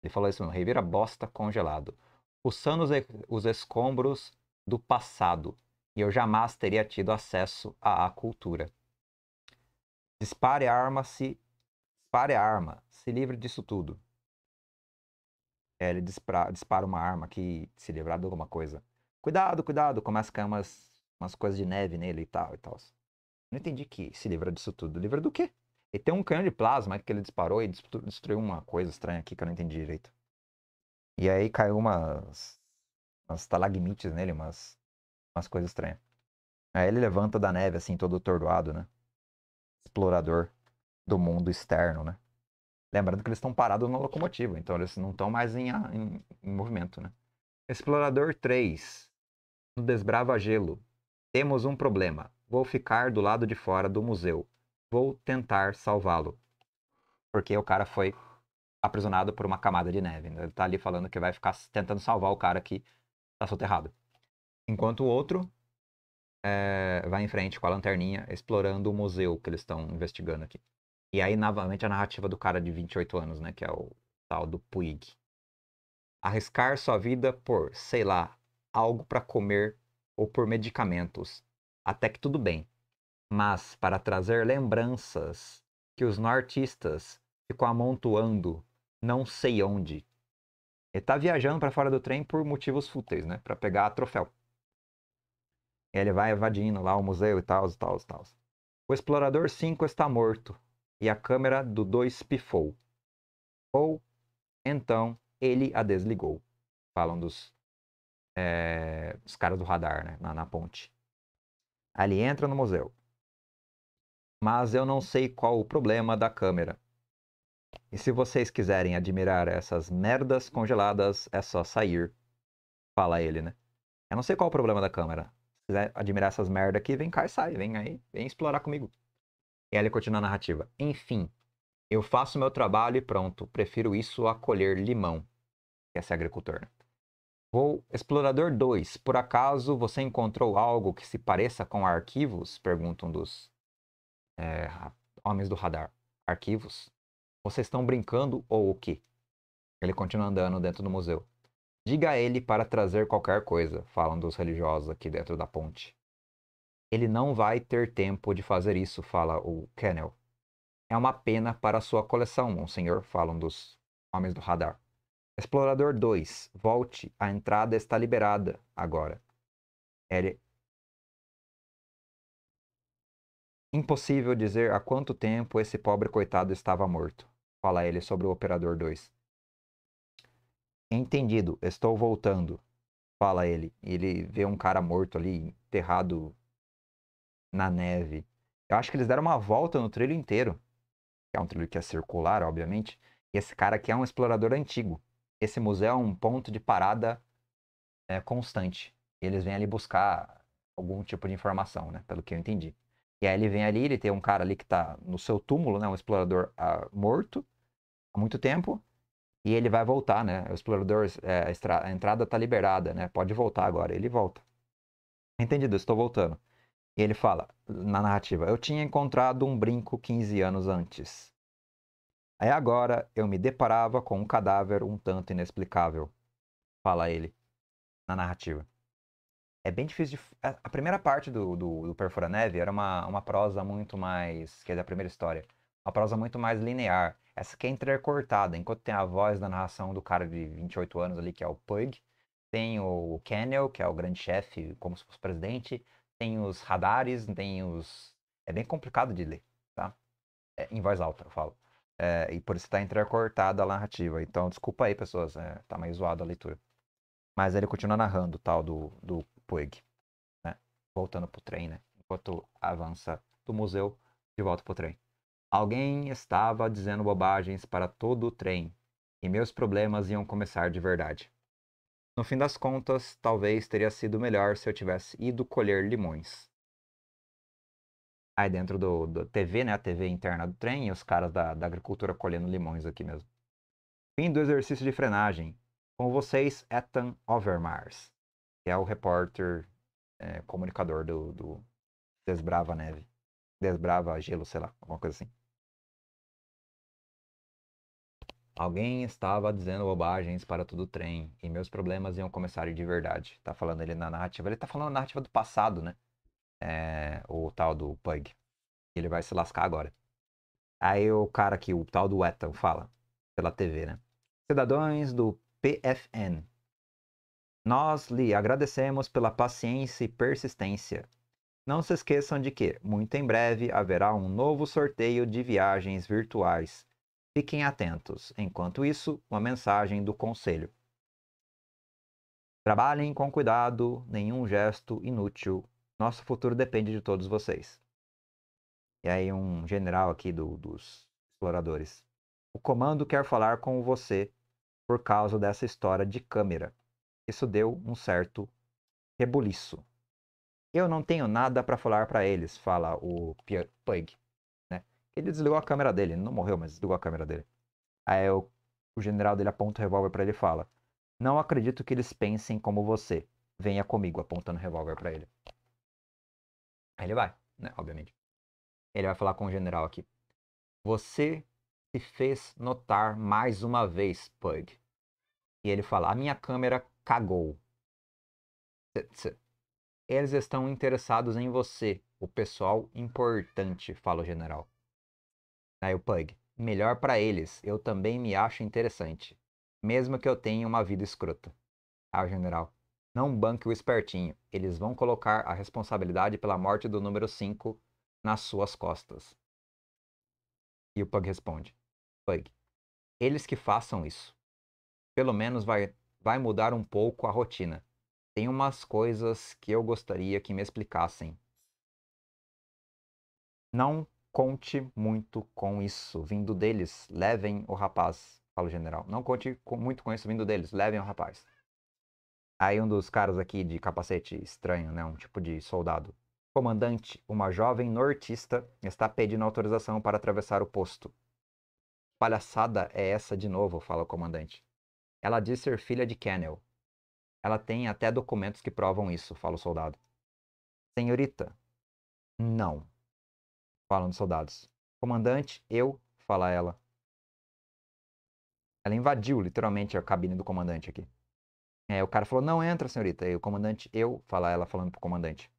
ele falou isso mesmo, revira bosta congelado. Puxando os, os escombros do passado. E eu jamais teria tido acesso à, cultura. Dispare a arma, se. Dispare a arma. Se livre disso tudo. É, ele dispara, dispara uma arma que se livrar de alguma coisa. Cuidado, cuidado. Começa a cair umas, umas coisas de neve nele e tal e tal. Não entendi que se livra disso tudo. Livra do quê? E tem um canhão de plasma que ele disparou e destruiu uma coisa estranha aqui que eu não entendi direito. E aí caiu umas. umas talagmites nele, umas. umas coisas estranhas. Aí ele levanta da neve, assim, todo tordoado, né? Explorador do mundo externo, né? Lembrando que eles estão parados na locomotiva, então eles não estão mais em, ah, em, em, movimento, né? Explorador 3. No Desbrava Gelo. Temos um problema. Vou ficar do lado de fora do museu vou tentar salvá-lo. Porque o cara foi aprisionado por uma camada de neve. Né? Ele tá ali falando que vai ficar tentando salvar o cara que tá soterrado. Enquanto o outro é, vai em frente com a lanterninha, explorando o museu que eles estão investigando aqui. E aí, novamente, a narrativa do cara de 28 anos, né? Que é o tal do Puig. Arriscar sua vida por, sei lá, algo para comer ou por medicamentos. Até que tudo bem mas para trazer lembranças que os nortistas ficam amontoando não sei onde. Ele tá viajando para fora do trem por motivos fúteis, né? Para pegar troféu. Ele vai evadindo lá o museu e tal, e tal, e tal. O explorador 5 está morto e a câmera do 2 pifou. Ou então ele a desligou. Falam dos, é, caras do radar, né? Na, na ponte. Ali entra no museu mas eu não sei qual o problema da câmera. E se vocês quiserem admirar essas merdas congeladas, é só sair. Fala ele, né? Eu não sei qual o problema da câmera. Se quiser admirar essas merda aqui, vem cá e sai. Vem aí, vem explorar comigo. E aí ele continua a narrativa. Enfim, eu faço meu trabalho e pronto. Prefiro isso a colher limão. Que é ser agricultor, né? Vou explorador 2. Por acaso você encontrou algo que se pareça com arquivos? Pergunta um dos é, homens do radar, arquivos. Vocês estão brincando ou o quê? Ele continua andando dentro do museu. Diga a ele para trazer qualquer coisa, falam dos religiosos aqui dentro da ponte. Ele não vai ter tempo de fazer isso, fala o Kennel. É uma pena para sua coleção, monsenhor, falam dos homens do radar. Explorador 2, volte, a entrada está liberada agora. Ele Impossível dizer há quanto tempo esse pobre coitado estava morto, fala ele sobre o Operador 2. Entendido, estou voltando, fala ele. Ele vê um cara morto ali, enterrado na neve. Eu acho que eles deram uma volta no trilho inteiro. É um trilho que é circular, obviamente. E esse cara aqui é um explorador antigo. Esse museu é um ponto de parada é, constante. Eles vêm ali buscar algum tipo de informação, né? Pelo que eu entendi. E aí ele vem ali, ele tem um cara ali que tá no seu túmulo, né? Um explorador ah, morto há muito tempo. E ele vai voltar, né? O explorador, é, a entrada tá liberada, né? Pode voltar agora. Ele volta. Entendido, estou voltando. E ele fala, na narrativa, eu tinha encontrado um brinco 15 anos antes. Aí agora eu me deparava com um cadáver um tanto inexplicável. Fala ele, na narrativa é bem difícil de. A primeira parte do, do, do Perfura Neve era uma, uma prosa muito mais. quer dizer, a primeira história. Uma prosa muito mais linear. Essa aqui é entrecortada. Enquanto tem a voz da narração do cara de 28 anos ali, que é o Pug. Tem o Kennel, que é o grande chefe, como se fosse presidente. Tem os radares, tem os. É bem complicado de ler, tá? É, em voz alta, eu falo. É, e por isso está entrecortada a narrativa. Então, desculpa aí, pessoas. É, tá meio zoado a leitura. Mas ele continua narrando tal do, do Puig. Né? Voltando pro trem, né? Enquanto avança do museu de volta pro trem. Alguém estava dizendo bobagens para todo o trem, e meus problemas iam começar de verdade. No fim das contas, talvez teria sido melhor se eu tivesse ido colher limões. Aí dentro do, do TV, né? A TV interna do trem, e os caras da, da agricultura colhendo limões aqui mesmo. Fim do exercício de frenagem. Com vocês, Ethan Overmars que é o repórter é, comunicador do, do Desbrava Neve. Desbrava Gelo, sei lá, alguma coisa assim. Alguém estava dizendo bobagens para todo o trem e meus problemas iam começar de verdade. Tá falando ele na narrativa. Ele tá falando na narrativa do passado, né? É, o tal do Pug. Ele vai se lascar agora. Aí o cara aqui, o tal do Ethan, fala pela TV, né? Cidadãos do PFN, nós lhe agradecemos pela paciência e persistência. Não se esqueçam de que, muito em breve, haverá um novo sorteio de viagens virtuais. Fiquem atentos. Enquanto isso, uma mensagem do conselho. Trabalhem com cuidado, nenhum gesto inútil. Nosso futuro depende de todos vocês. E aí, um general aqui do, dos exploradores. O comando quer falar com você por causa dessa história de câmera. Isso deu um certo rebuliço. Eu não tenho nada para falar para eles, fala o Pug. Né? Ele desligou a câmera dele, não morreu, mas desligou a câmera dele. Aí o, o general dele aponta o revólver para ele e fala: Não acredito que eles pensem como você. Venha comigo, apontando o revólver para ele. Aí ele vai, né? Obviamente. Ele vai falar com o general aqui. Você se fez notar mais uma vez, Pug. E ele fala: A minha câmera cagou. Eles estão interessados em você, o pessoal importante, fala o general. Aí o Pug, melhor para eles, eu também me acho interessante, mesmo que eu tenha uma vida escrota. Ah, general, não banque o espertinho, eles vão colocar a responsabilidade pela morte do número 5 nas suas costas. E o Pug responde, Pug, eles que façam isso. Pelo menos vai vai mudar um pouco a rotina. Tem umas coisas que eu gostaria que me explicassem. Não conte muito com isso vindo deles. Levem o rapaz, fala o general. Não conte com, muito com isso vindo deles. Levem o rapaz. Aí um dos caras aqui de capacete estranho, né? Um tipo de soldado. Comandante, uma jovem nortista está pedindo autorização para atravessar o posto. Palhaçada é essa de novo, fala o comandante. Ela diz ser filha de Kennel. Ela tem até documentos que provam isso, fala o soldado. Senhorita? Não. Falam os soldados. Comandante, eu, fala ela. Ela invadiu literalmente a cabine do comandante aqui. É, o cara falou: "Não entra, senhorita". E o comandante, eu, fala ela falando pro comandante.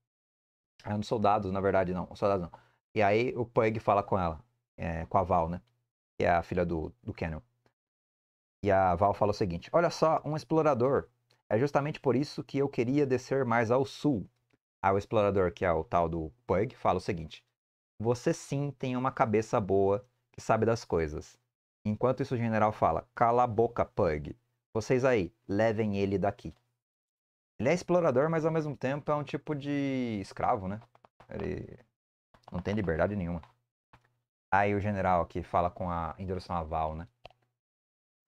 É um dos soldados, na verdade não, os soldados não. E aí o Pug fala com ela, é, com a Val, né? Que é a filha do do Kennel e a Val fala o seguinte: Olha só, um explorador. É justamente por isso que eu queria descer mais ao sul. Aí o explorador, que é o tal do Pug, fala o seguinte: Você sim tem uma cabeça boa que sabe das coisas. Enquanto isso, o general fala: Cala a boca, Pug. Vocês aí, levem ele daqui. Ele é explorador, mas ao mesmo tempo é um tipo de escravo, né? Ele não tem liberdade nenhuma. Aí o general que fala com a em direção a Val, né?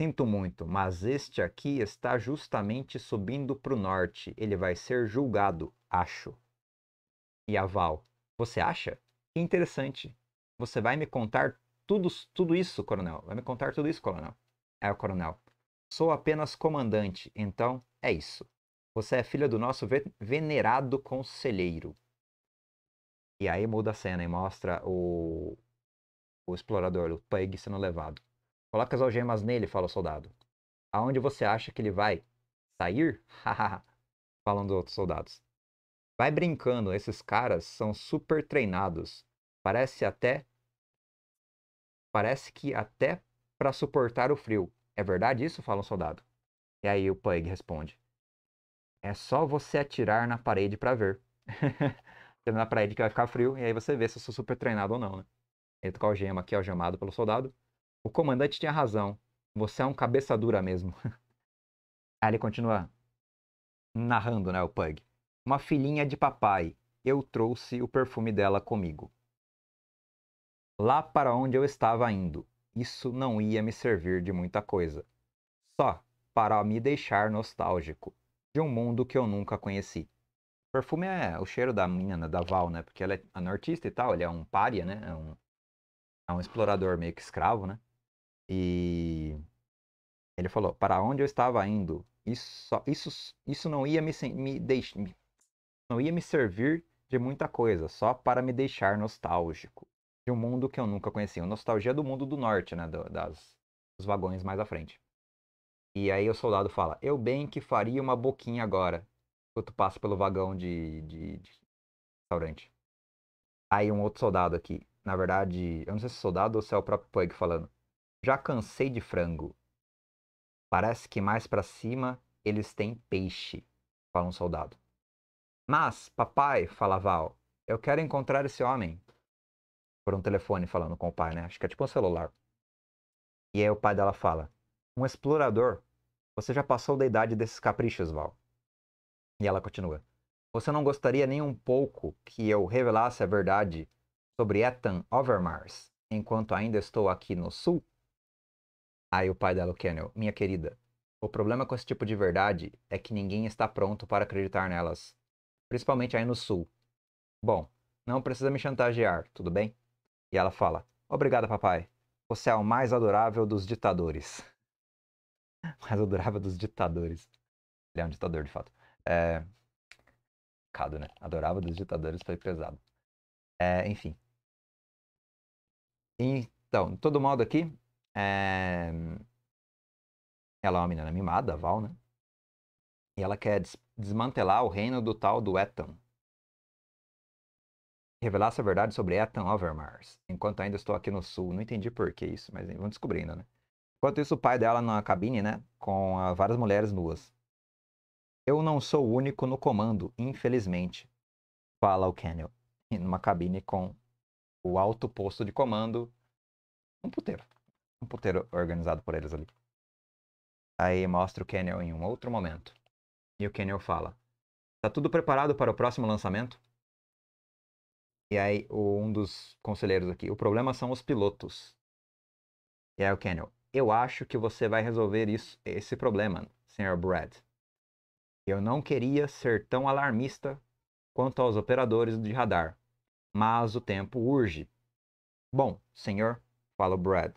Sinto muito, mas este aqui está justamente subindo para o norte. Ele vai ser julgado, acho. E a Val, você acha? Que interessante. Você vai me contar tudo, tudo isso, coronel. Vai me contar tudo isso, coronel. É o coronel. Sou apenas comandante, então é isso. Você é filha do nosso venerado conselheiro. E aí muda a cena e mostra o, o explorador, o Pug, sendo levado. Coloca as algemas nele, fala o soldado. Aonde você acha que ele vai? Sair? Falam os outros soldados. Vai brincando, esses caras são super treinados. Parece até. Parece que até para suportar o frio. É verdade isso? Fala um soldado. E aí o Pug responde: É só você atirar na parede para ver. na parede que vai ficar frio, e aí você vê se eu sou super treinado ou não, né? Ele toca a algema aqui, algemado pelo soldado. O comandante tinha razão. Você é um cabeça dura mesmo. Aí ele continua narrando, né, o Pug. Uma filhinha de papai. Eu trouxe o perfume dela comigo. Lá para onde eu estava indo, isso não ia me servir de muita coisa. Só para me deixar nostálgico de um mundo que eu nunca conheci. O perfume é o cheiro da minha, da Val, né? Porque ela é anortista e tal, ele é um pária, né? É um, é um explorador meio que escravo, né? E ele falou: Para onde eu estava indo? Isso, isso, isso não ia me, me, me não ia me servir de muita coisa, só para me deixar nostálgico de um mundo que eu nunca conhecia. Nostalgia é do mundo do norte, né? Do, das, dos vagões mais à frente. E aí o soldado fala: Eu bem que faria uma boquinha agora. Quando tu passa pelo vagão de, de, de, restaurante. Aí um outro soldado aqui. Na verdade, eu não sei se é soldado ou se é o próprio Pug falando. Já cansei de frango. Parece que mais para cima eles têm peixe, fala um soldado. Mas, papai, fala Val, eu quero encontrar esse homem. Por um telefone falando com o pai, né? Acho que é tipo um celular. E aí o pai dela fala: Um explorador. Você já passou da idade desses caprichos, Val. E ela continua: Você não gostaria nem um pouco que eu revelasse a verdade sobre Ethan Overmars enquanto ainda estou aqui no sul? Aí o pai dela, o Kennel, minha querida, o problema com esse tipo de verdade é que ninguém está pronto para acreditar nelas, principalmente aí no sul. Bom, não precisa me chantagear, tudo bem? E ela fala: Obrigada, papai. Você é o mais adorável dos ditadores. mais adorável dos ditadores. Ele é um ditador, de fato. É. Cado, né? Adorável dos ditadores foi pesado. É, enfim. Então, de todo modo aqui, é... Ela é uma menina mimada, Val, né? E ela quer des desmantelar o reino do tal do Ethan. Revelar essa verdade sobre Ethan Overmars, enquanto ainda estou aqui no sul. Não entendi por que isso, mas vamos descobrindo, né? Enquanto isso, o pai dela na cabine, né? Com ah, várias mulheres nuas. Eu não sou o único no comando, infelizmente. Fala o Kenyon. Numa cabine com o alto posto de comando. Um puteiro um puteiro organizado por eles ali. Aí mostra o Kenel em um outro momento. E o Kenel fala: Tá tudo preparado para o próximo lançamento? E aí, o, um dos conselheiros aqui: O problema são os pilotos. E aí, o Kenel: Eu acho que você vai resolver isso, esse problema, Sr. Brad. Eu não queria ser tão alarmista quanto aos operadores de radar, mas o tempo urge. Bom, senhor, fala o Brad,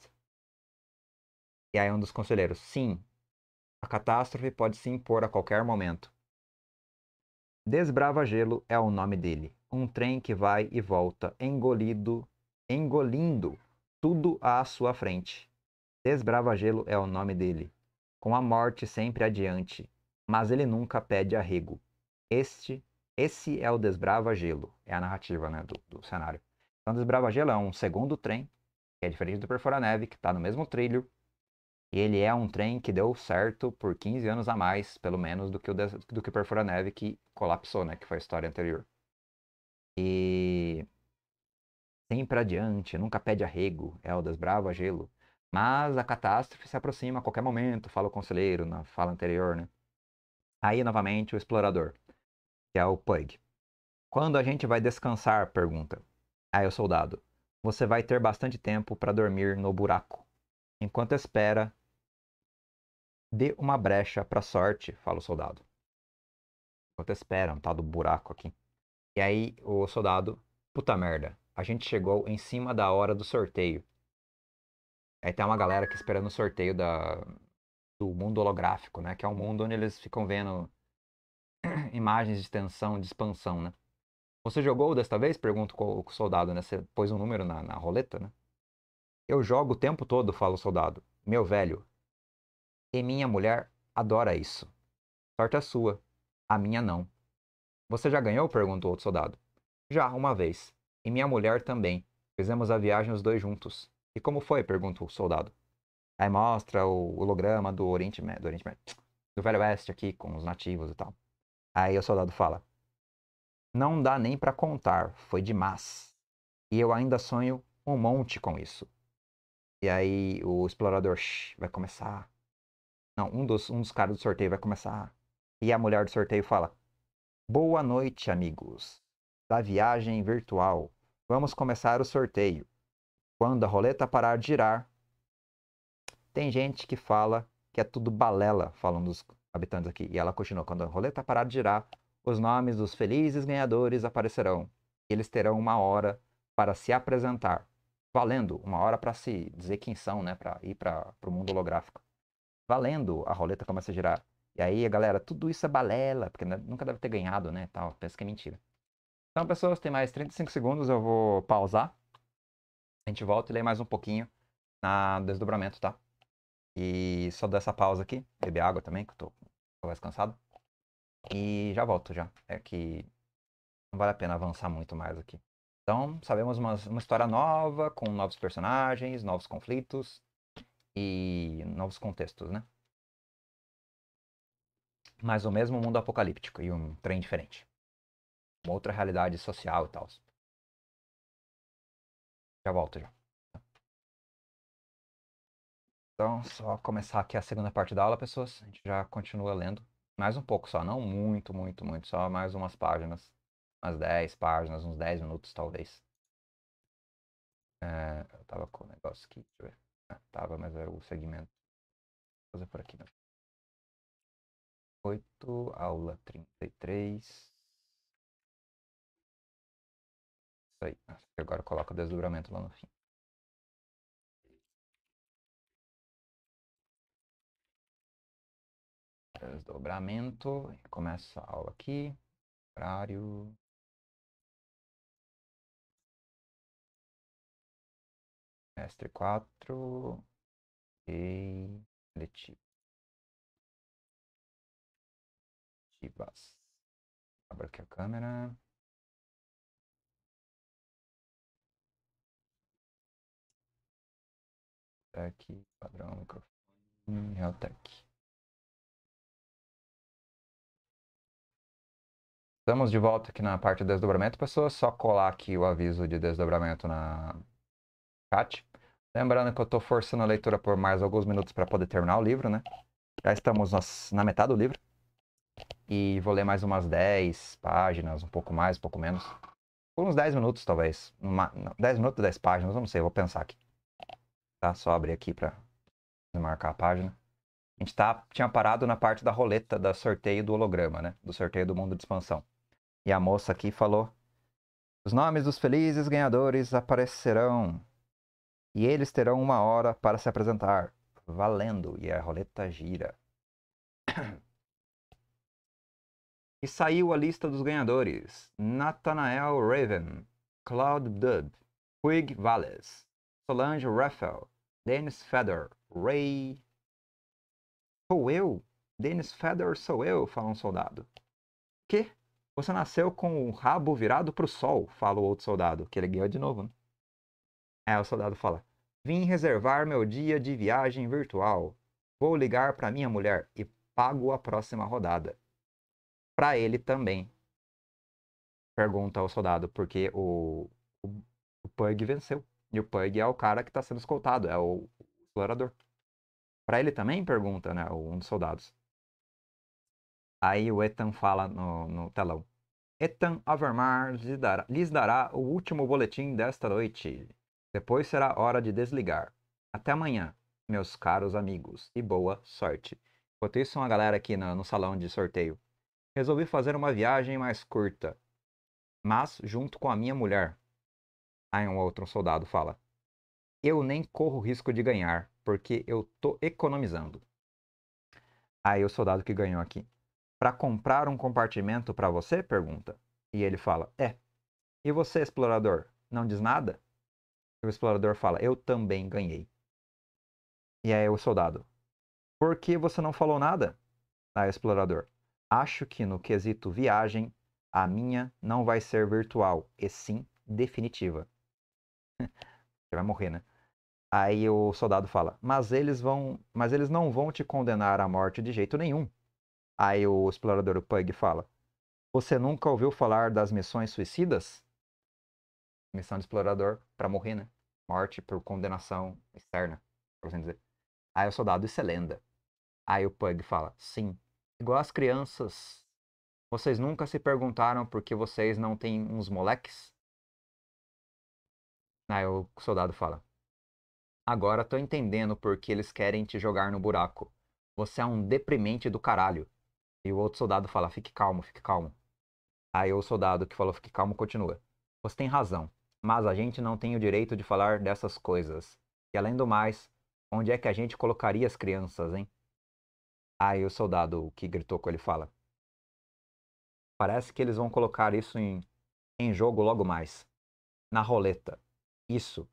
e aí é um dos conselheiros, sim, a catástrofe pode se impor a qualquer momento. Desbrava Gelo é o nome dele, um trem que vai e volta, engolido, engolindo tudo à sua frente. Desbrava Gelo é o nome dele, com a morte sempre adiante, mas ele nunca pede arrego. Este, esse é o Desbrava Gelo, é a narrativa né, do, do cenário. Então, Desbrava Gelo é um segundo trem, que é diferente do Perfora Neve, que está no mesmo trilho, e ele é um trem que deu certo por 15 anos a mais, pelo menos, do que o, do que o Perfura Neve, que colapsou, né? Que foi a história anterior. E. Sempre adiante, nunca pede arrego, Eldas é Bravo a gelo. Mas a catástrofe se aproxima a qualquer momento, fala o conselheiro na fala anterior, né? Aí, novamente, o explorador, que é o Pug. Quando a gente vai descansar? pergunta. Aí ah, o soldado. Você vai ter bastante tempo para dormir no buraco. Enquanto espera, Dê uma brecha para a sorte, fala o soldado. Enquanto esperam, tá do buraco aqui. E aí o soldado, puta merda, a gente chegou em cima da hora do sorteio. Aí tem uma galera que esperando o sorteio da, do mundo holográfico, né? Que é um mundo onde eles ficam vendo imagens de extensão, de expansão, né? Você jogou desta vez? Pergunta o soldado, né? Você pôs um número na, na roleta, né? Eu jogo o tempo todo, fala o soldado. Meu velho, e minha mulher adora isso. Sorte a é sua, a minha não. Você já ganhou? perguntou outro soldado. Já, uma vez. E minha mulher também. Fizemos a viagem os dois juntos. E como foi? perguntou o soldado. Aí mostra o holograma do Oriente Médio, do, Oriente Médio, do Velho Oeste aqui, com os nativos e tal. Aí o soldado fala: Não dá nem para contar, foi demais. E eu ainda sonho um monte com isso. E aí o explorador vai começar não, um dos, um dos caras do sorteio vai começar. E a mulher do sorteio fala: Boa noite, amigos. Da viagem virtual. Vamos começar o sorteio. Quando a roleta parar de girar, tem gente que fala que é tudo balela, falando dos habitantes aqui. E ela continua: quando a roleta parar de girar, os nomes dos felizes ganhadores aparecerão. Eles terão uma hora para se apresentar. Valendo, uma hora para se dizer quem são, né? Para ir para o mundo holográfico valendo, a roleta começa a girar. E aí, galera, tudo isso é balela, porque né, nunca deve ter ganhado, né? Tal, penso que é mentira. Então, pessoas, tem mais 35 segundos, eu vou pausar. A gente volta e lê mais um pouquinho na desdobramento, tá? E só dessa pausa aqui, beber água também, que eu tô mais cansado. E já volto já. É que não vale a pena avançar muito mais aqui. Então, sabemos uma, uma história nova, com novos personagens, novos conflitos, e novos contextos, né? Mas o mesmo mundo apocalíptico e um trem diferente. Uma outra realidade social e tal. Já volto já. Então, só começar aqui a segunda parte da aula, pessoas. A gente já continua lendo. Mais um pouco só, não muito, muito, muito. Só mais umas páginas. Umas 10 páginas, uns 10 minutos, talvez. É, eu tava com o um negócio aqui, deixa eu ver tava, mas era é o segmento. Vou fazer por aqui mesmo. 8, aula 33. Isso aí. Agora coloca o desdobramento lá no fim. Desdobramento. Começa a aula aqui. Horário. Mestre 4 e Leti. Abra aqui a câmera. Tech, tá padrão, microfone, Realtech. Estamos de volta aqui na parte do desdobramento. Pessoas, é só colar aqui o aviso de desdobramento na, chat. Lembrando que eu estou forçando a leitura por mais alguns minutos para poder terminar o livro, né? Já estamos nas, na metade do livro. E vou ler mais umas 10 páginas, um pouco mais, um pouco menos. Por uns 10 minutos, talvez. Uma, não, 10 minutos, 10 páginas, não sei, vou pensar aqui. Tá? Só abrir aqui para marcar a página. A gente tá, tinha parado na parte da roleta da sorteio do holograma, né? Do sorteio do mundo de expansão. E a moça aqui falou: Os nomes dos felizes ganhadores aparecerão e eles terão uma hora para se apresentar. Valendo! E a roleta gira. E saiu a lista dos ganhadores: Nathanael Raven, Cloud dub quig Valles, Solange Raphael, Dennis Feder, Ray. Sou eu? Dennis Feder sou eu, fala um soldado. Que? Você nasceu com o rabo virado para o sol, fala o outro soldado, que ele ganhou de novo, né? Aí é, o soldado fala: Vim reservar meu dia de viagem virtual. Vou ligar para minha mulher e pago a próxima rodada. Para ele também. Pergunta ao soldado, porque o, o, o, Pug venceu. E o Pug é o cara que está sendo escoltado, é o, o explorador. Para ele também? Pergunta né, um dos soldados. Aí o Ethan fala no, no telão. Ethan Avermar lhes dará, lhes dará o último boletim desta noite. Depois será hora de desligar. Até amanhã, meus caros amigos, e boa sorte. Enquanto isso, uma galera aqui no, no salão de sorteio. Resolvi fazer uma viagem mais curta, mas junto com a minha mulher. Aí um outro soldado fala: Eu nem corro risco de ganhar, porque eu tô economizando. Aí o soldado que ganhou aqui: Para comprar um compartimento para você? pergunta. E ele fala: É. E você, explorador, não diz nada? o explorador fala: Eu também ganhei. E aí o soldado: Por que você não falou nada? Aí o explorador: Acho que no quesito viagem, a minha não vai ser virtual, e sim definitiva. você vai morrer, né? Aí o soldado fala: "Mas eles vão, mas eles não vão te condenar à morte de jeito nenhum". Aí o explorador Pug fala: "Você nunca ouviu falar das missões suicidas?" Missão de explorador para morrer, né? morte por condenação externa, por assim dizer. Aí o soldado, isso é lenda. Aí o Pug fala, sim. Igual as crianças, vocês nunca se perguntaram por que vocês não têm uns moleques? Aí o soldado fala, agora tô entendendo por que eles querem te jogar no buraco. Você é um deprimente do caralho. E o outro soldado fala, fique calmo, fique calmo. Aí o soldado que falou, fique calmo, continua. Você tem razão mas a gente não tem o direito de falar dessas coisas. E além do mais, onde é que a gente colocaria as crianças, hein? Aí ah, o soldado que gritou com ele fala: Parece que eles vão colocar isso em, em jogo logo mais. Na roleta. Isso.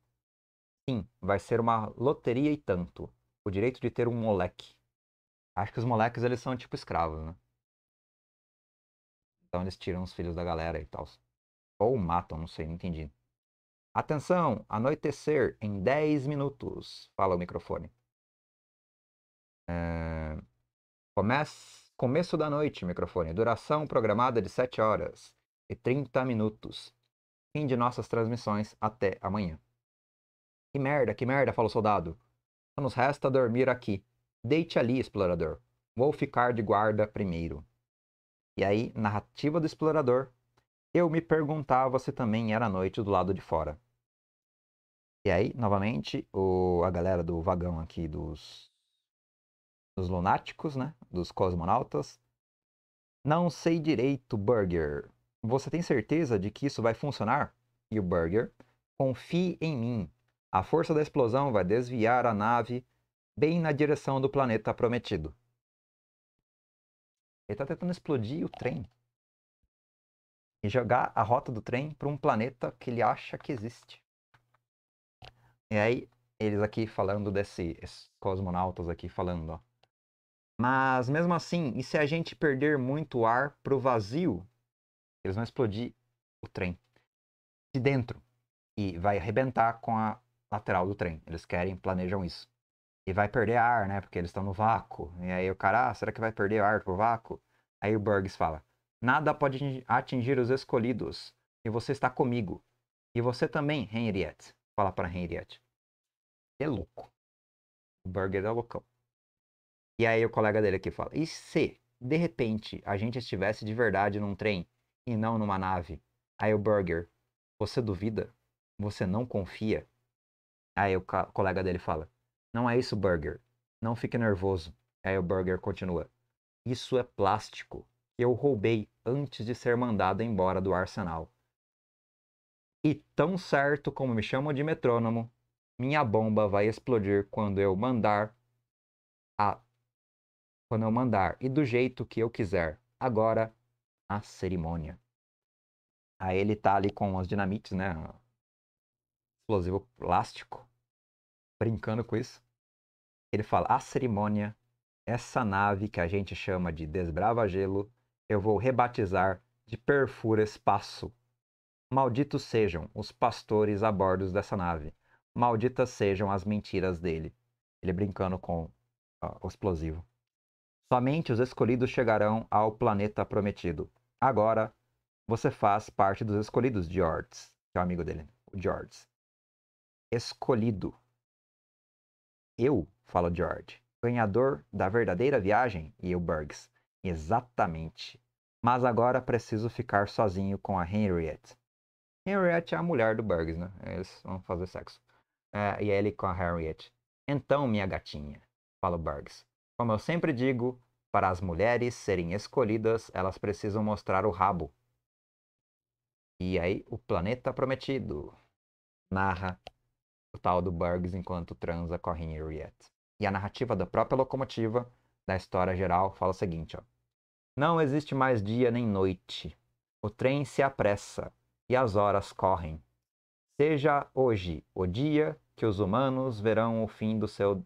Sim, vai ser uma loteria e tanto. O direito de ter um moleque. Acho que os moleques eles são tipo escravos, né? Então eles tiram os filhos da galera e tal. Ou matam, não sei, não entendi. Atenção, anoitecer em 10 minutos. Fala o microfone. É... Comece... Começo da noite, microfone. Duração programada de 7 horas e 30 minutos. Fim de nossas transmissões até amanhã. Que merda, que merda, fala o soldado. Só nos resta dormir aqui. Deite ali, explorador. Vou ficar de guarda primeiro. E aí, narrativa do explorador eu me perguntava se também era noite do lado de fora. E aí, novamente, o, a galera do vagão aqui dos, dos lunáticos, né? Dos cosmonautas. Não sei direito, Burger. Você tem certeza de que isso vai funcionar? E o Burger, confie em mim. A força da explosão vai desviar a nave bem na direção do planeta prometido. Ele tá tentando explodir o trem e jogar a rota do trem para um planeta que ele acha que existe. E aí, eles aqui falando desse, esses cosmonautas aqui falando, ó. Mas mesmo assim, e se a gente perder muito ar pro vazio, eles vão explodir o trem de dentro e vai arrebentar com a lateral do trem. Eles querem, planejam isso. E vai perder ar, né? Porque eles estão no vácuo. E aí o cara, ah, será que vai perder ar pro vácuo? Aí o Burgs fala: Nada pode atingir os escolhidos. E você está comigo. E você também, Henriette. Fala para Henriette. É louco. O Burger é loucão. E aí o colega dele aqui fala: E se, de repente, a gente estivesse de verdade num trem e não numa nave? Aí o Burger: Você duvida? Você não confia? Aí o colega dele fala: Não é isso, Burger. Não fique nervoso. Aí o Burger continua: Isso é plástico. Eu roubei antes de ser mandado embora do arsenal. E tão certo como me chamam de metrônomo, minha bomba vai explodir quando eu mandar a quando eu mandar e do jeito que eu quiser. Agora a cerimônia. Aí ele tá ali com as dinamites, né? Explosivo plástico. Brincando com isso. Ele fala: "A cerimônia, essa nave que a gente chama de desbrava gelo eu vou rebatizar de perfura espaço. Malditos sejam os pastores a bordo dessa nave. Malditas sejam as mentiras dele. Ele brincando com ó, o explosivo. Somente os escolhidos chegarão ao planeta prometido. Agora, você faz parte dos escolhidos, George, que é o amigo dele, o George. Escolhido. Eu, fala George, ganhador da verdadeira viagem, e o Burgs. Exatamente. Mas agora preciso ficar sozinho com a Henriette. Henriette é a mulher do Burgs, né? Eles vão fazer sexo. É, e ele com a Henriette. Então, minha gatinha, fala o Burgs. Como eu sempre digo, para as mulheres serem escolhidas, elas precisam mostrar o rabo. E aí, o planeta prometido. Narra o tal do Burgs enquanto transa com a Henriette. E a narrativa da própria locomotiva, da história geral, fala o seguinte, ó. Não existe mais dia nem noite. O trem se apressa e as horas correm. Seja hoje o dia que os humanos verão o fim do seu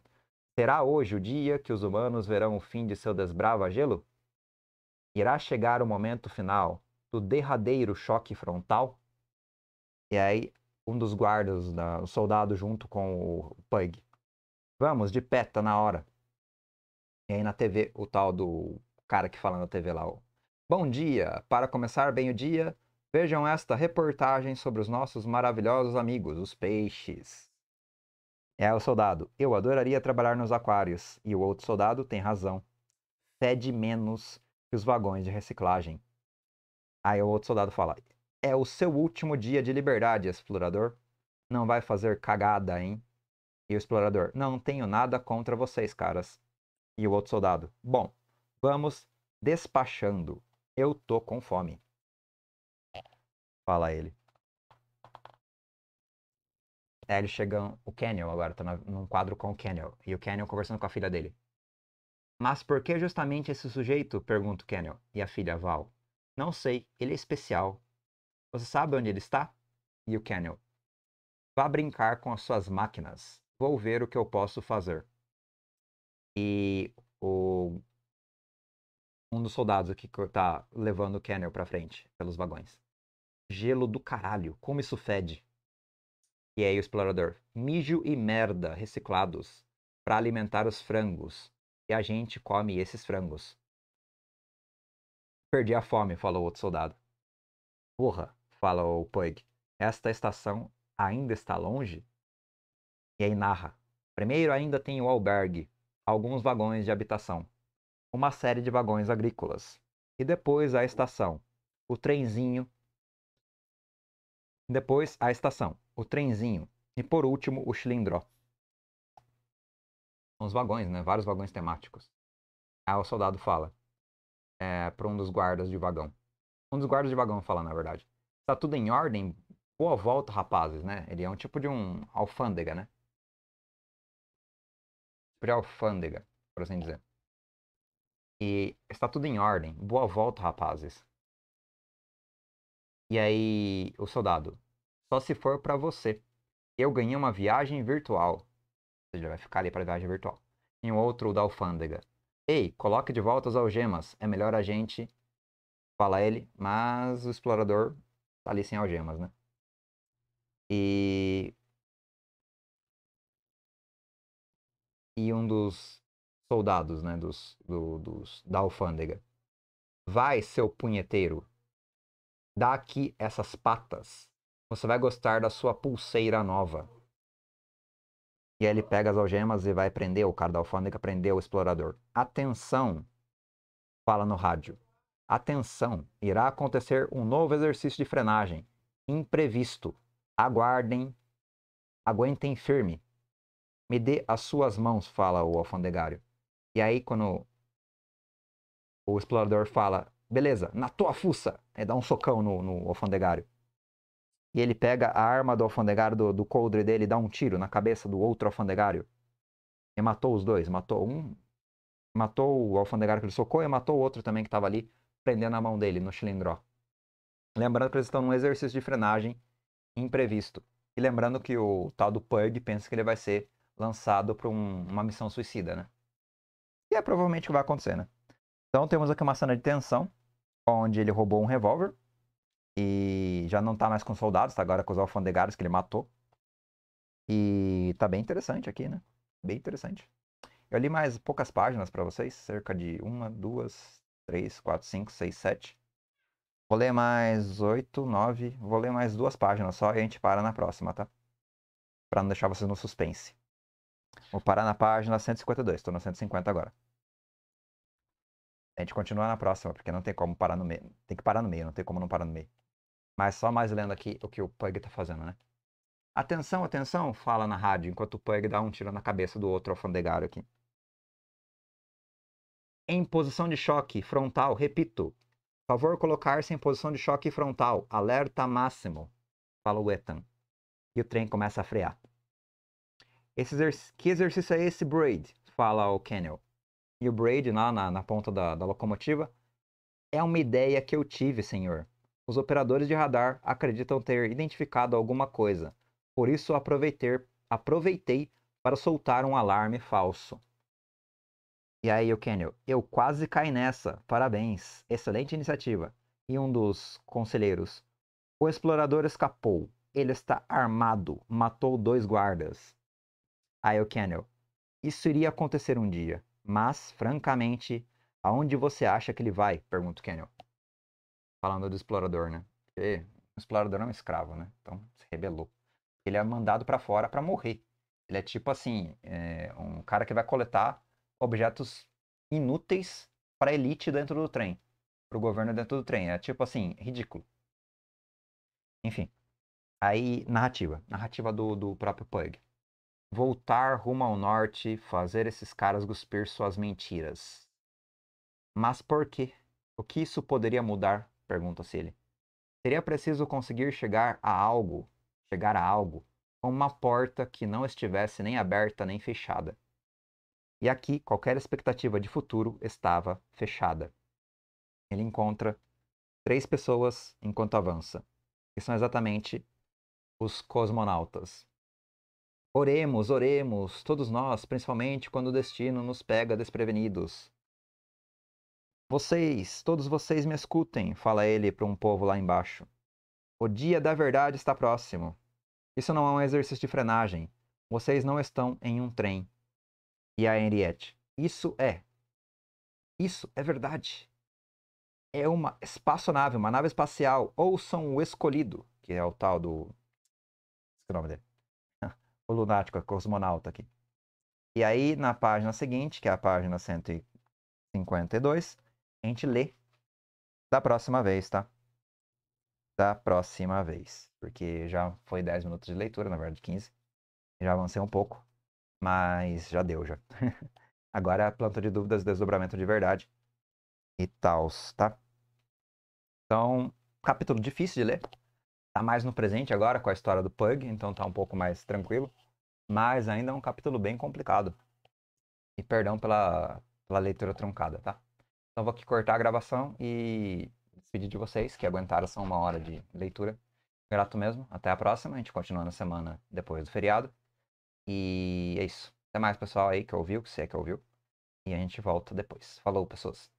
Será hoje o dia que os humanos verão o fim de seu desbrava gelo? Irá chegar o momento final do derradeiro choque frontal? E aí, um dos guardas, da, o soldado junto com o Pug. Vamos, de peta tá na hora. E aí na TV, o tal do cara que fala na TV lá. Bom dia! Para começar bem o dia, vejam esta reportagem sobre os nossos maravilhosos amigos, os peixes. É o soldado. Eu adoraria trabalhar nos aquários. E o outro soldado tem razão. Fede menos que os vagões de reciclagem. Aí o outro soldado fala: É o seu último dia de liberdade, explorador. Não vai fazer cagada, hein? E o explorador: Não tenho nada contra vocês, caras. E o outro soldado: Bom, Vamos despachando. Eu tô com fome. Fala ele. É, ele chegam. O Canyon agora tá num quadro com o Canyon. E o Canyon conversando com a filha dele. Mas por que justamente esse sujeito? Pergunta o Canyon. E a filha Val. Não sei, ele é especial. Você sabe onde ele está? E o Canyon. Vá brincar com as suas máquinas. Vou ver o que eu posso fazer. E o um dos soldados que tá levando o Kenner pra frente, pelos vagões. Gelo do caralho, como isso fede. E aí o explorador, mijo e merda reciclados para alimentar os frangos. E a gente come esses frangos. Perdi a fome, falou outro soldado. Porra, fala o Pug. Esta estação ainda está longe? E aí narra. Primeiro ainda tem o albergue, alguns vagões de habitação uma série de vagões agrícolas. E depois a estação, o trenzinho. Depois a estação, o trenzinho. E por último, o cilindró. Uns vagões, né? Vários vagões temáticos. Aí ah, o soldado fala é, para um dos guardas de vagão. Um dos guardas de vagão fala, na verdade. Está tudo em ordem? Boa volta, rapazes, né? Ele é um tipo de um alfândega, né? Tipo de alfândega, por assim dizer. E está tudo em ordem. Boa volta, rapazes. E aí, o soldado. Só se for para você. Eu ganhei uma viagem virtual. Você já vai ficar ali para viagem virtual. em um outro da alfândega. Ei, coloque de volta as algemas. É melhor a gente. Fala ele, mas o explorador tá ali sem algemas, né? E. E um dos soldados né, dos, do, dos, da alfândega. Vai, seu punheteiro, dá aqui essas patas. Você vai gostar da sua pulseira nova. E aí ele pega as algemas e vai prender o cara da alfândega, prender o explorador. Atenção, fala no rádio. Atenção, irá acontecer um novo exercício de frenagem. Imprevisto. Aguardem. Aguentem firme. Me dê as suas mãos, fala o alfandegário. E aí, quando o explorador fala, beleza, na tua fuça, é né, dar um socão no, no alfandegário. E ele pega a arma do alfandegário, do, do coldre dele, e dá um tiro na cabeça do outro alfandegário. E matou os dois, matou um, matou o alfandegário que ele socou e matou o outro também que estava ali prendendo a mão dele no chilindró. Lembrando que eles estão num exercício de frenagem imprevisto. E lembrando que o tal do Pug pensa que ele vai ser lançado para um, uma missão suicida, né? é provavelmente o que vai acontecer, né? Então temos aqui uma cena de tensão, onde ele roubou um revólver e já não tá mais com soldados, tá agora com os alfandegários que ele matou. E tá bem interessante aqui, né? Bem interessante. Eu li mais poucas páginas para vocês, cerca de uma, duas, três, quatro, cinco, seis, sete. Vou ler mais oito, nove, vou ler mais duas páginas só e a gente para na próxima, tá? Pra não deixar vocês no suspense. Vou parar na página 152, tô na 150 agora. A gente continua na próxima, porque não tem como parar no meio. Tem que parar no meio, não tem como não parar no meio. Mas só mais lendo aqui o que o Pug tá fazendo, né? Atenção, atenção, fala na rádio, enquanto o Pug dá um tiro na cabeça do outro alfandegário aqui. Em posição de choque frontal, repito. Favor colocar-se em posição de choque frontal. Alerta máximo, fala o Ethan. E o trem começa a frear. Exer que exercício é esse, Braid? Fala o Kennel e o Brady lá na, na ponta da, da locomotiva. É uma ideia que eu tive, senhor. Os operadores de radar acreditam ter identificado alguma coisa. Por isso aproveitei, aproveitei para soltar um alarme falso. E aí, o Kenyon, eu quase caí nessa. Parabéns. Excelente iniciativa. E um dos conselheiros. O explorador escapou. Ele está armado. Matou dois guardas. Aí, o Kenyon, isso iria acontecer um dia. Mas, francamente, aonde você acha que ele vai? Pergunta o Kenyon. Falando do explorador, né? Porque o explorador não é um escravo, né? Então se rebelou. Ele é mandado para fora para morrer. Ele é tipo assim, é um cara que vai coletar objetos inúteis para elite dentro do trem, para o governo dentro do trem. É tipo assim, ridículo. Enfim. Aí, narrativa. Narrativa do, do próprio Pug voltar rumo ao norte, fazer esses caras cuspir suas mentiras. Mas por quê? O que isso poderia mudar? pergunta-se ele. Seria preciso conseguir chegar a algo, chegar a algo, com uma porta que não estivesse nem aberta nem fechada. E aqui qualquer expectativa de futuro estava fechada. Ele encontra três pessoas enquanto avança, que são exatamente os cosmonautas. Oremos, oremos, todos nós, principalmente quando o destino nos pega desprevenidos. Vocês, todos vocês me escutem, fala ele para um povo lá embaixo. O dia da verdade está próximo. Isso não é um exercício de frenagem. Vocês não estão em um trem. E a Henriette, isso é. Isso é verdade. É uma espaçonave, uma nave espacial. Ouçam o escolhido, que é o tal do. Esse nome dele o lunático, a é cosmonauta aqui. E aí, na página seguinte, que é a página 152, a gente lê da próxima vez, tá? Da próxima vez. Porque já foi 10 minutos de leitura, na verdade 15. Já avancei um pouco, mas já deu já. Agora é a planta de dúvidas, desdobramento de verdade e tals, tá? Então, capítulo difícil de ler, tá mais no presente agora com a história do Pug, então tá um pouco mais tranquilo. Mas ainda é um capítulo bem complicado. E perdão pela, pela leitura truncada, tá? Então vou aqui cortar a gravação e despedir de vocês, que aguentaram só uma hora de leitura. Grato mesmo. Até a próxima. A gente continua na semana depois do feriado. E é isso. Até mais, pessoal aí que ouviu, que se é que ouviu. E a gente volta depois. Falou, pessoas.